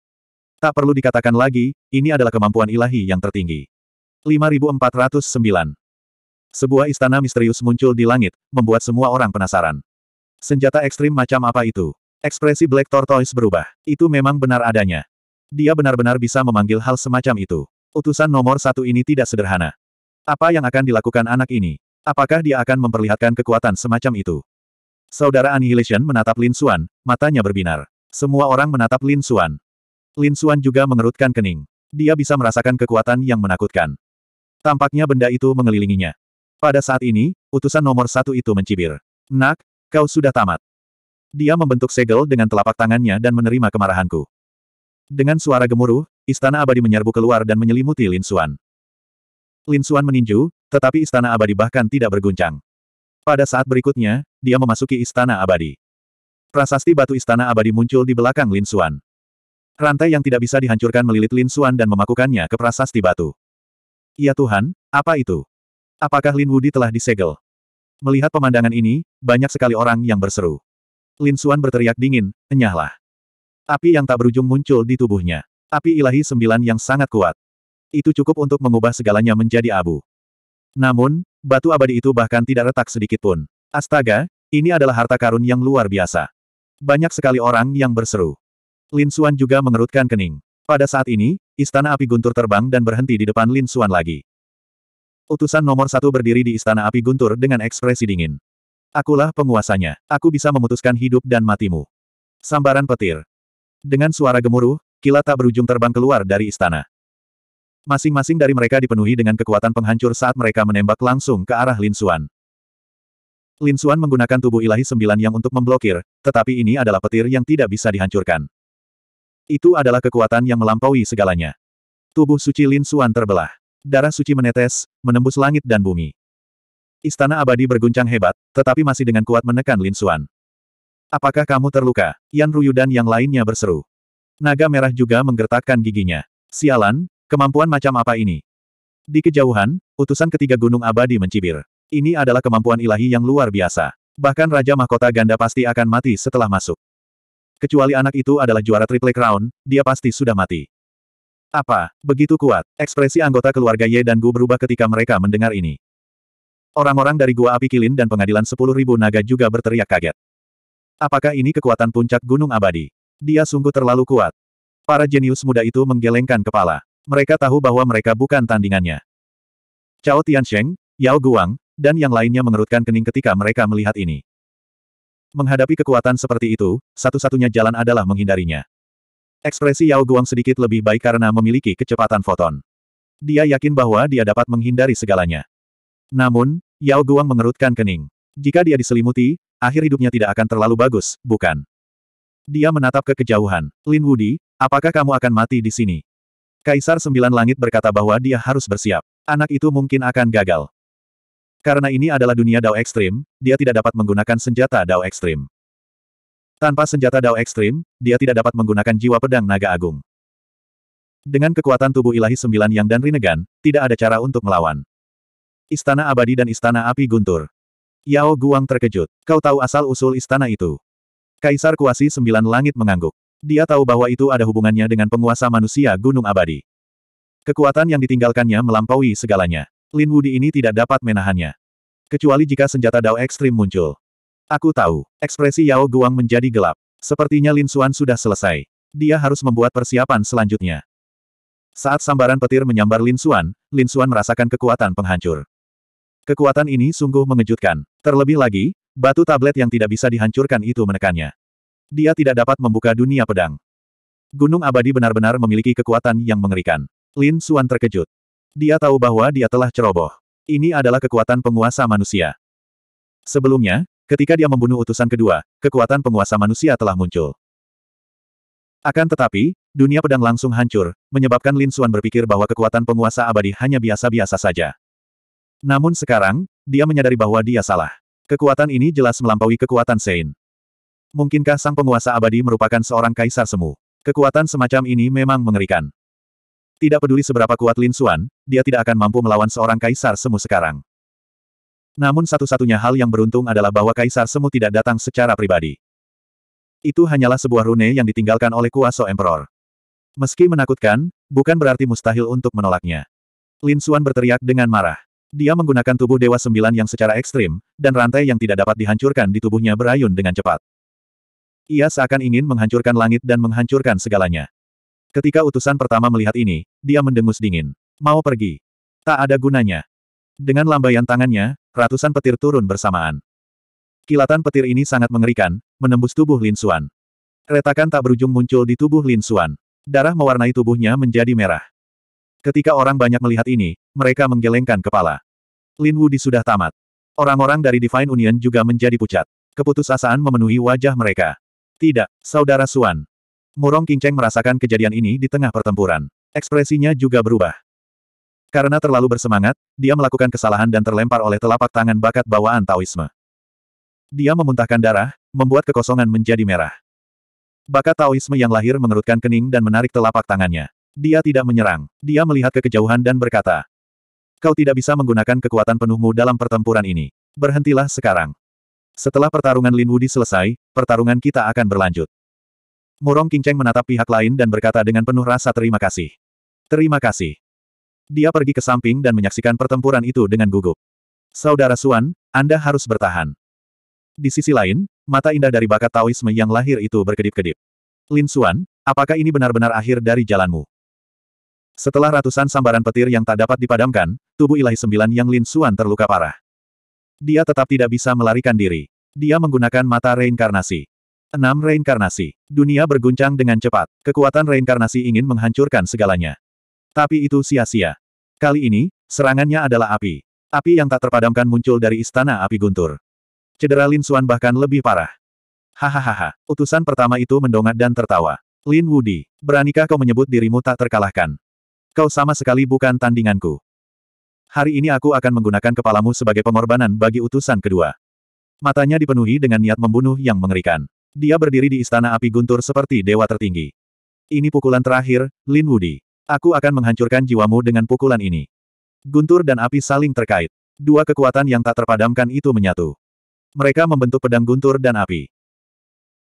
Tak perlu dikatakan lagi, ini adalah kemampuan ilahi yang tertinggi. 5409 sebuah istana misterius muncul di langit, membuat semua orang penasaran. Senjata ekstrim macam apa itu? Ekspresi Black Tortoise berubah. Itu memang benar adanya. Dia benar-benar bisa memanggil hal semacam itu. Utusan nomor satu ini tidak sederhana. Apa yang akan dilakukan anak ini? Apakah dia akan memperlihatkan kekuatan semacam itu? Saudara Annihilation menatap Lin Xuan, matanya berbinar. Semua orang menatap Lin Xuan. Lin Xuan juga mengerutkan kening. Dia bisa merasakan kekuatan yang menakutkan. Tampaknya benda itu mengelilinginya. Pada saat ini, utusan nomor satu itu mencibir. Nak, kau sudah tamat. Dia membentuk segel dengan telapak tangannya dan menerima kemarahanku. Dengan suara gemuruh, istana abadi menyerbu keluar dan menyelimuti Lin Suan. Lin Suan meninju, tetapi istana abadi bahkan tidak berguncang. Pada saat berikutnya, dia memasuki istana abadi. Prasasti batu istana abadi muncul di belakang Lin Suan. Rantai yang tidak bisa dihancurkan melilit Lin Suan dan memakukannya ke prasasti batu. Ya Tuhan, apa itu? Apakah Lin Wudi telah disegel? Melihat pemandangan ini, banyak sekali orang yang berseru. Lin Xuan berteriak dingin, enyahlah. Api yang tak berujung muncul di tubuhnya. Api ilahi sembilan yang sangat kuat. Itu cukup untuk mengubah segalanya menjadi abu. Namun, batu abadi itu bahkan tidak retak sedikit pun. Astaga, ini adalah harta karun yang luar biasa. Banyak sekali orang yang berseru. Lin Xuan juga mengerutkan kening. Pada saat ini, istana api guntur terbang dan berhenti di depan Lin Xuan lagi. Utusan nomor satu berdiri di Istana Api Guntur dengan ekspresi dingin. Akulah penguasanya. Aku bisa memutuskan hidup dan matimu. Sambaran petir. Dengan suara gemuruh, kilat tak berujung terbang keluar dari istana. Masing-masing dari mereka dipenuhi dengan kekuatan penghancur saat mereka menembak langsung ke arah Lin Xuan. Lin Xuan menggunakan tubuh ilahi sembilan yang untuk memblokir, tetapi ini adalah petir yang tidak bisa dihancurkan. Itu adalah kekuatan yang melampaui segalanya. Tubuh suci Lin Xuan terbelah. Darah suci menetes, menembus langit dan bumi. Istana abadi berguncang hebat, tetapi masih dengan kuat menekan Lin Xuan. Apakah kamu terluka? Yan Ruyu dan yang lainnya berseru. Naga merah juga menggertakkan giginya. Sialan, kemampuan macam apa ini? Di kejauhan, utusan ketiga gunung abadi mencibir. Ini adalah kemampuan ilahi yang luar biasa. Bahkan Raja Mahkota Ganda pasti akan mati setelah masuk. Kecuali anak itu adalah juara Triple Crown, dia pasti sudah mati. Apa? Begitu kuat. Ekspresi anggota keluarga Ye dan Gu berubah ketika mereka mendengar ini. Orang-orang dari Gua Api Kilin dan pengadilan 10.000 naga juga berteriak kaget. Apakah ini kekuatan puncak gunung abadi? Dia sungguh terlalu kuat. Para jenius muda itu menggelengkan kepala. Mereka tahu bahwa mereka bukan tandingannya. Cao Tiansheng, Yao Guang, dan yang lainnya mengerutkan kening ketika mereka melihat ini. Menghadapi kekuatan seperti itu, satu-satunya jalan adalah menghindarinya. Ekspresi Yao Guang sedikit lebih baik karena memiliki kecepatan foton. Dia yakin bahwa dia dapat menghindari segalanya. Namun, Yao Guang mengerutkan kening. Jika dia diselimuti, akhir hidupnya tidak akan terlalu bagus, bukan? Dia menatap ke kejauhan. Lin Wudi, apakah kamu akan mati di sini? Kaisar Sembilan Langit berkata bahwa dia harus bersiap. Anak itu mungkin akan gagal. Karena ini adalah dunia Dao Ekstrim, dia tidak dapat menggunakan senjata Dao Ekstrim. Tanpa senjata Dao ekstrim, dia tidak dapat menggunakan jiwa pedang naga agung. Dengan kekuatan tubuh ilahi sembilan yang dan Rinnegan, tidak ada cara untuk melawan. Istana abadi dan istana api guntur. Yao Guang terkejut. Kau tahu asal-usul istana itu. Kaisar Kuasi Sembilan Langit mengangguk. Dia tahu bahwa itu ada hubungannya dengan penguasa manusia Gunung Abadi. Kekuatan yang ditinggalkannya melampaui segalanya. Lin Wudi ini tidak dapat menahannya. Kecuali jika senjata Dao ekstrim muncul. Aku tahu. Ekspresi Yao Guang menjadi gelap. Sepertinya Lin Xuan sudah selesai. Dia harus membuat persiapan selanjutnya. Saat sambaran petir menyambar Lin Xuan, Lin Xuan merasakan kekuatan penghancur. Kekuatan ini sungguh mengejutkan. Terlebih lagi, batu tablet yang tidak bisa dihancurkan itu menekannya. Dia tidak dapat membuka dunia pedang. Gunung abadi benar-benar memiliki kekuatan yang mengerikan. Lin Xuan terkejut. Dia tahu bahwa dia telah ceroboh. Ini adalah kekuatan penguasa manusia. Sebelumnya, Ketika dia membunuh utusan kedua, kekuatan penguasa manusia telah muncul. Akan tetapi, dunia pedang langsung hancur, menyebabkan Lin Xuan berpikir bahwa kekuatan penguasa abadi hanya biasa-biasa saja. Namun sekarang, dia menyadari bahwa dia salah. Kekuatan ini jelas melampaui kekuatan Sein. Mungkinkah sang penguasa abadi merupakan seorang kaisar semu? Kekuatan semacam ini memang mengerikan. Tidak peduli seberapa kuat Lin Xuan, dia tidak akan mampu melawan seorang kaisar semu sekarang. Namun satu-satunya hal yang beruntung adalah bahwa Kaisar Semu tidak datang secara pribadi. Itu hanyalah sebuah rune yang ditinggalkan oleh kuasa Emperor. Meski menakutkan, bukan berarti mustahil untuk menolaknya. Lin Xuan berteriak dengan marah. Dia menggunakan tubuh Dewa Sembilan yang secara ekstrim, dan rantai yang tidak dapat dihancurkan di tubuhnya berayun dengan cepat. Ia seakan ingin menghancurkan langit dan menghancurkan segalanya. Ketika utusan pertama melihat ini, dia mendengus dingin. Mau pergi. Tak ada gunanya. Dengan lambaian tangannya, ratusan petir turun bersamaan. Kilatan petir ini sangat mengerikan, menembus tubuh Lin Xuan. Retakan tak berujung muncul di tubuh Lin Xuan. Darah mewarnai tubuhnya menjadi merah. Ketika orang banyak melihat ini, mereka menggelengkan kepala. Lin Wudi sudah tamat. Orang-orang dari Divine Union juga menjadi pucat. Keputusasaan memenuhi wajah mereka. Tidak, Saudara Xuan. Murong Kinceng merasakan kejadian ini di tengah pertempuran. Ekspresinya juga berubah. Karena terlalu bersemangat, dia melakukan kesalahan dan terlempar oleh telapak tangan bakat bawaan Taoisme. Dia memuntahkan darah, membuat kekosongan menjadi merah. Bakat Taoisme yang lahir mengerutkan kening dan menarik telapak tangannya. Dia tidak menyerang. Dia melihat ke kejauhan dan berkata, Kau tidak bisa menggunakan kekuatan penuhmu dalam pertempuran ini. Berhentilah sekarang. Setelah pertarungan Lin Wudi selesai, pertarungan kita akan berlanjut. Murong Kinceng menatap pihak lain dan berkata dengan penuh rasa terima kasih. Terima kasih. Dia pergi ke samping dan menyaksikan pertempuran itu dengan gugup. Saudara Suan, Anda harus bertahan. Di sisi lain, mata indah dari bakat Taoisme yang lahir itu berkedip-kedip. Lin Suan, apakah ini benar-benar akhir dari jalanmu? Setelah ratusan sambaran petir yang tak dapat dipadamkan, tubuh ilahi sembilan yang Lin Suan terluka parah. Dia tetap tidak bisa melarikan diri. Dia menggunakan mata reinkarnasi. Enam Reinkarnasi. Dunia berguncang dengan cepat. Kekuatan reinkarnasi ingin menghancurkan segalanya. Tapi itu sia-sia. Kali ini, serangannya adalah api. Api yang tak terpadamkan muncul dari istana api guntur. Cedera Lin Xuan bahkan lebih parah. Hahaha, utusan pertama itu mendongak dan tertawa. Lin Wudi, beranikah kau menyebut dirimu tak terkalahkan? Kau sama sekali bukan tandinganku. Hari ini aku akan menggunakan kepalamu sebagai pengorbanan bagi utusan kedua. Matanya dipenuhi dengan niat membunuh yang mengerikan. Dia berdiri di istana api guntur seperti dewa tertinggi. Ini pukulan terakhir, Lin Wudi. Aku akan menghancurkan jiwamu dengan pukulan ini. Guntur dan api saling terkait. Dua kekuatan yang tak terpadamkan itu menyatu. Mereka membentuk pedang guntur dan api.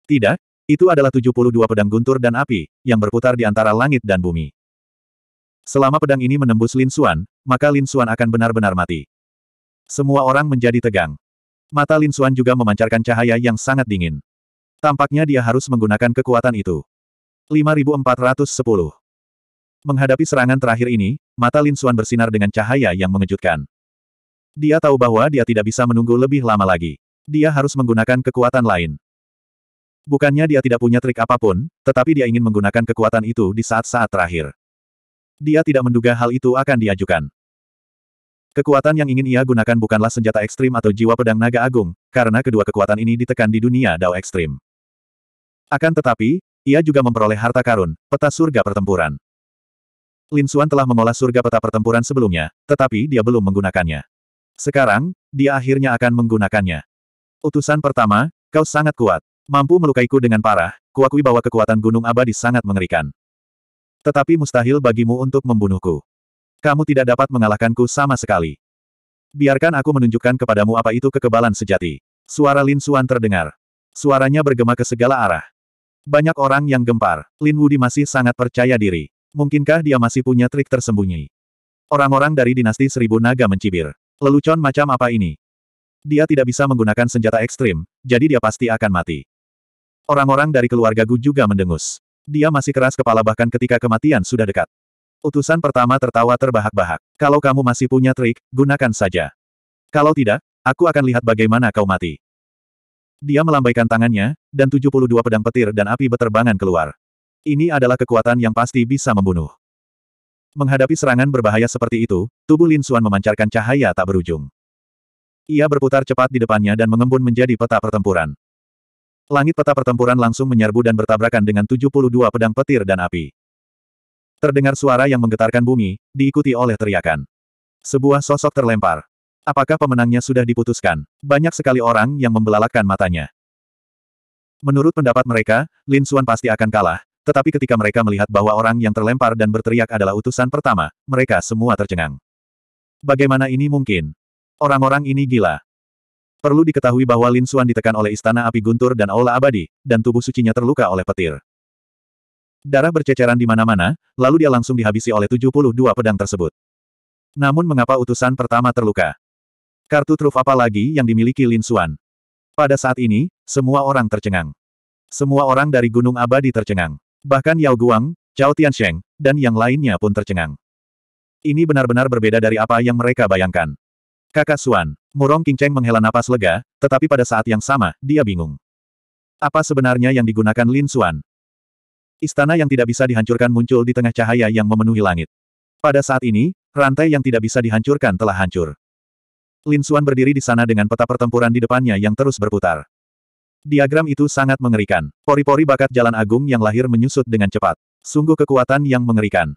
Tidak, itu adalah 72 pedang guntur dan api, yang berputar di antara langit dan bumi. Selama pedang ini menembus Lin Suan, maka Lin Suan akan benar-benar mati. Semua orang menjadi tegang. Mata Lin Suan juga memancarkan cahaya yang sangat dingin. Tampaknya dia harus menggunakan kekuatan itu. 5410 Menghadapi serangan terakhir ini, mata Lin Xuan bersinar dengan cahaya yang mengejutkan. Dia tahu bahwa dia tidak bisa menunggu lebih lama lagi. Dia harus menggunakan kekuatan lain. Bukannya dia tidak punya trik apapun, tetapi dia ingin menggunakan kekuatan itu di saat-saat terakhir. Dia tidak menduga hal itu akan diajukan. Kekuatan yang ingin ia gunakan bukanlah senjata ekstrim atau jiwa pedang naga agung, karena kedua kekuatan ini ditekan di dunia dao ekstrim. Akan tetapi, ia juga memperoleh harta karun, peta surga pertempuran. Lin Xuan telah mengolah surga peta pertempuran sebelumnya, tetapi dia belum menggunakannya. Sekarang, dia akhirnya akan menggunakannya. Utusan pertama, kau sangat kuat. Mampu melukaiku dengan parah, kuakui bahwa kekuatan gunung abadi sangat mengerikan. Tetapi mustahil bagimu untuk membunuhku. Kamu tidak dapat mengalahkanku sama sekali. Biarkan aku menunjukkan kepadamu apa itu kekebalan sejati. Suara Lin Xuan terdengar. Suaranya bergema ke segala arah. Banyak orang yang gempar, Lin Wudi masih sangat percaya diri. Mungkinkah dia masih punya trik tersembunyi? Orang-orang dari dinasti seribu naga mencibir. Lelucon macam apa ini? Dia tidak bisa menggunakan senjata ekstrim, jadi dia pasti akan mati. Orang-orang dari keluarga Gu juga mendengus. Dia masih keras kepala bahkan ketika kematian sudah dekat. Utusan pertama tertawa terbahak-bahak. Kalau kamu masih punya trik, gunakan saja. Kalau tidak, aku akan lihat bagaimana kau mati. Dia melambaikan tangannya, dan 72 pedang petir dan api beterbangan keluar. Ini adalah kekuatan yang pasti bisa membunuh. Menghadapi serangan berbahaya seperti itu, tubuh Lin Xuan memancarkan cahaya tak berujung. Ia berputar cepat di depannya dan mengembun menjadi peta pertempuran. Langit peta pertempuran langsung menyerbu dan bertabrakan dengan 72 pedang petir dan api. Terdengar suara yang menggetarkan bumi, diikuti oleh teriakan. Sebuah sosok terlempar. Apakah pemenangnya sudah diputuskan? Banyak sekali orang yang membelalakan matanya. Menurut pendapat mereka, Lin Xuan pasti akan kalah, tetapi ketika mereka melihat bahwa orang yang terlempar dan berteriak adalah utusan pertama, mereka semua tercengang. Bagaimana ini mungkin? Orang-orang ini gila. Perlu diketahui bahwa Lin Xuan ditekan oleh Istana Api Guntur dan Aula Abadi, dan tubuh sucinya terluka oleh petir. Darah berceceran di mana-mana, lalu dia langsung dihabisi oleh 72 pedang tersebut. Namun mengapa utusan pertama terluka? Kartu truf apa lagi yang dimiliki Lin Xuan? Pada saat ini, semua orang tercengang. Semua orang dari Gunung Abadi tercengang. Bahkan Yao Guang, Zhao Tiansheng, dan yang lainnya pun tercengang. Ini benar-benar berbeda dari apa yang mereka bayangkan. Kakak Suan, Murong Cheng menghela napas lega, tetapi pada saat yang sama, dia bingung. Apa sebenarnya yang digunakan Lin Suan? Istana yang tidak bisa dihancurkan muncul di tengah cahaya yang memenuhi langit. Pada saat ini, rantai yang tidak bisa dihancurkan telah hancur. Lin Suan berdiri di sana dengan peta pertempuran di depannya yang terus berputar. Diagram itu sangat mengerikan. Pori-pori bakat jalan agung yang lahir menyusut dengan cepat. Sungguh kekuatan yang mengerikan.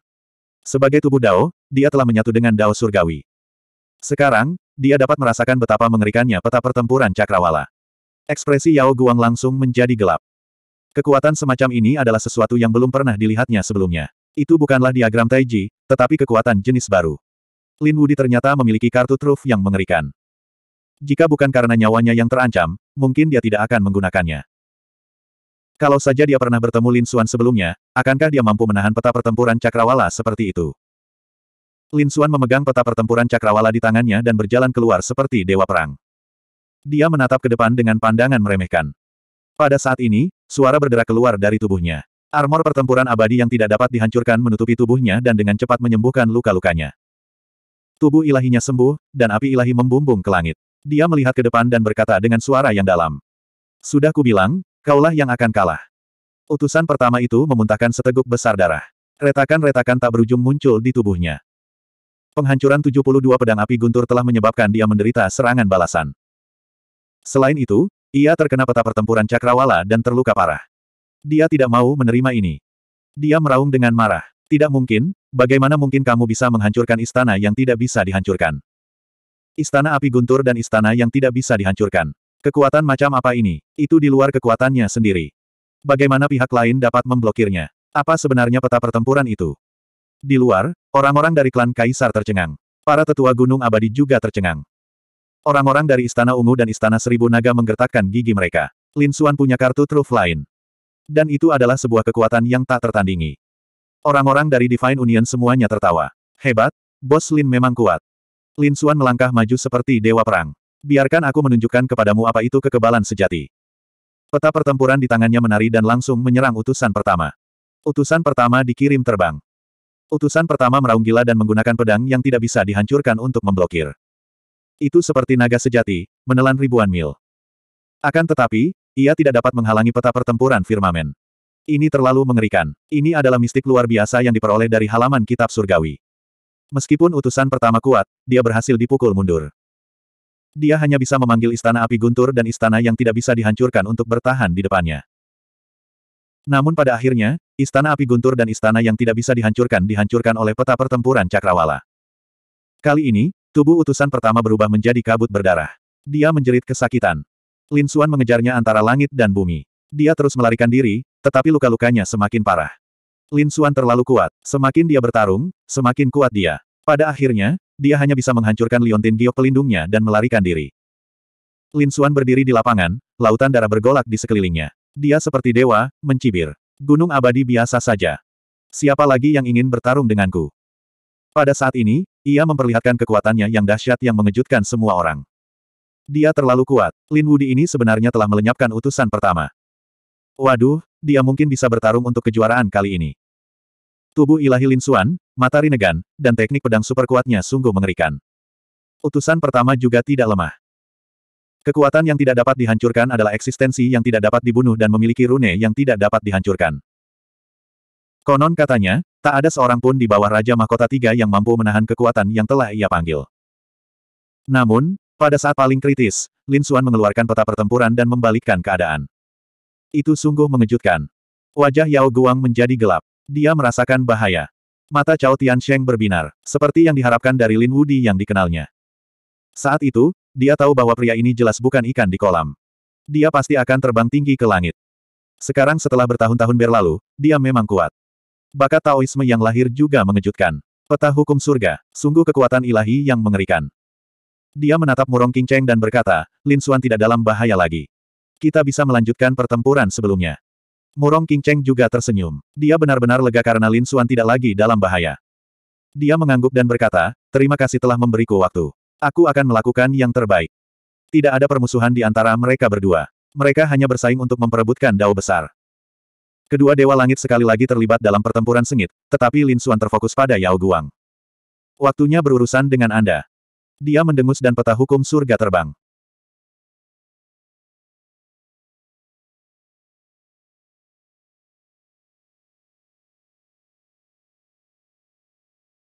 Sebagai tubuh Dao, dia telah menyatu dengan Dao Surgawi. Sekarang, dia dapat merasakan betapa mengerikannya peta pertempuran cakrawala. Ekspresi Yao Guang langsung menjadi gelap. Kekuatan semacam ini adalah sesuatu yang belum pernah dilihatnya sebelumnya. Itu bukanlah diagram Taiji, tetapi kekuatan jenis baru. Lin Wudi ternyata memiliki kartu truf yang mengerikan. Jika bukan karena nyawanya yang terancam, mungkin dia tidak akan menggunakannya. Kalau saja dia pernah bertemu Lin Xuan sebelumnya, akankah dia mampu menahan peta pertempuran cakrawala seperti itu? Lin Xuan memegang peta pertempuran cakrawala di tangannya dan berjalan keluar seperti dewa perang. Dia menatap ke depan dengan pandangan meremehkan. Pada saat ini, suara berderak keluar dari tubuhnya. Armor pertempuran abadi yang tidak dapat dihancurkan menutupi tubuhnya dan dengan cepat menyembuhkan luka-lukanya. Tubuh ilahinya sembuh, dan api ilahi membumbung ke langit. Dia melihat ke depan dan berkata dengan suara yang dalam. Sudah kubilang, kaulah yang akan kalah. Utusan pertama itu memuntahkan seteguk besar darah. Retakan-retakan tak berujung muncul di tubuhnya. Penghancuran 72 pedang api guntur telah menyebabkan dia menderita serangan balasan. Selain itu, ia terkena peta pertempuran cakrawala dan terluka parah. Dia tidak mau menerima ini. Dia meraung dengan marah. Tidak mungkin, bagaimana mungkin kamu bisa menghancurkan istana yang tidak bisa dihancurkan? Istana api guntur dan istana yang tidak bisa dihancurkan. Kekuatan macam apa ini? Itu di luar kekuatannya sendiri. Bagaimana pihak lain dapat memblokirnya? Apa sebenarnya peta pertempuran itu? Di luar, orang-orang dari klan Kaisar tercengang. Para tetua gunung abadi juga tercengang. Orang-orang dari Istana Ungu dan Istana Seribu Naga menggertakkan gigi mereka. Lin Suan punya kartu truf lain. Dan itu adalah sebuah kekuatan yang tak tertandingi. Orang-orang dari Divine Union semuanya tertawa. Hebat, bos Lin memang kuat. Lin Suan melangkah maju seperti dewa perang. Biarkan aku menunjukkan kepadamu apa itu kekebalan sejati. Peta pertempuran di tangannya menari dan langsung menyerang utusan pertama. Utusan pertama dikirim terbang. Utusan pertama meraung gila dan menggunakan pedang yang tidak bisa dihancurkan untuk memblokir. Itu seperti naga sejati, menelan ribuan mil. Akan tetapi, ia tidak dapat menghalangi peta pertempuran firmamen. Ini terlalu mengerikan. Ini adalah mistik luar biasa yang diperoleh dari halaman kitab surgawi. Meskipun utusan pertama kuat, dia berhasil dipukul mundur. Dia hanya bisa memanggil istana api guntur dan istana yang tidak bisa dihancurkan untuk bertahan di depannya. Namun pada akhirnya, istana api guntur dan istana yang tidak bisa dihancurkan dihancurkan oleh peta pertempuran cakrawala. Kali ini, tubuh utusan pertama berubah menjadi kabut berdarah. Dia menjerit kesakitan. Lin Xuan mengejarnya antara langit dan bumi. Dia terus melarikan diri, tetapi luka-lukanya semakin parah. Lin Suan terlalu kuat. Semakin dia bertarung, semakin kuat dia. Pada akhirnya, dia hanya bisa menghancurkan liontin giok pelindungnya dan melarikan diri. Lin Suan berdiri di lapangan, lautan darah bergolak di sekelilingnya. Dia seperti dewa, mencibir. Gunung abadi biasa saja. Siapa lagi yang ingin bertarung denganku? Pada saat ini, ia memperlihatkan kekuatannya yang dahsyat yang mengejutkan semua orang. Dia terlalu kuat. Lin Wudi ini sebenarnya telah melenyapkan utusan pertama. Waduh, dia mungkin bisa bertarung untuk kejuaraan kali ini. Tubuh ilahi Lin Xuan, mata Rinegan, dan teknik pedang super kuatnya sungguh mengerikan. Utusan pertama juga tidak lemah. Kekuatan yang tidak dapat dihancurkan adalah eksistensi yang tidak dapat dibunuh dan memiliki rune yang tidak dapat dihancurkan. Konon katanya, tak ada seorang pun di bawah Raja Mahkota Tiga yang mampu menahan kekuatan yang telah ia panggil. Namun, pada saat paling kritis, Lin Xuan mengeluarkan peta pertempuran dan membalikkan keadaan. Itu sungguh mengejutkan. Wajah Yao Guang menjadi gelap. Dia merasakan bahaya. Mata Cao Tian Sheng berbinar, seperti yang diharapkan dari Lin Wudi yang dikenalnya. Saat itu, dia tahu bahwa pria ini jelas bukan ikan di kolam. Dia pasti akan terbang tinggi ke langit. Sekarang setelah bertahun-tahun berlalu, dia memang kuat. Bakat Taoisme yang lahir juga mengejutkan. Peta hukum surga, sungguh kekuatan ilahi yang mengerikan. Dia menatap Murong King Cheng dan berkata, Lin Xuan tidak dalam bahaya lagi kita bisa melanjutkan pertempuran sebelumnya. Murong King Cheng juga tersenyum. Dia benar-benar lega karena Lin Suan tidak lagi dalam bahaya. Dia mengangguk dan berkata, terima kasih telah memberiku waktu. Aku akan melakukan yang terbaik. Tidak ada permusuhan di antara mereka berdua. Mereka hanya bersaing untuk memperebutkan dao besar. Kedua Dewa Langit sekali lagi terlibat dalam pertempuran sengit, tetapi Lin Suan terfokus pada Yao Guang. Waktunya berurusan dengan Anda. Dia mendengus dan peta hukum surga terbang.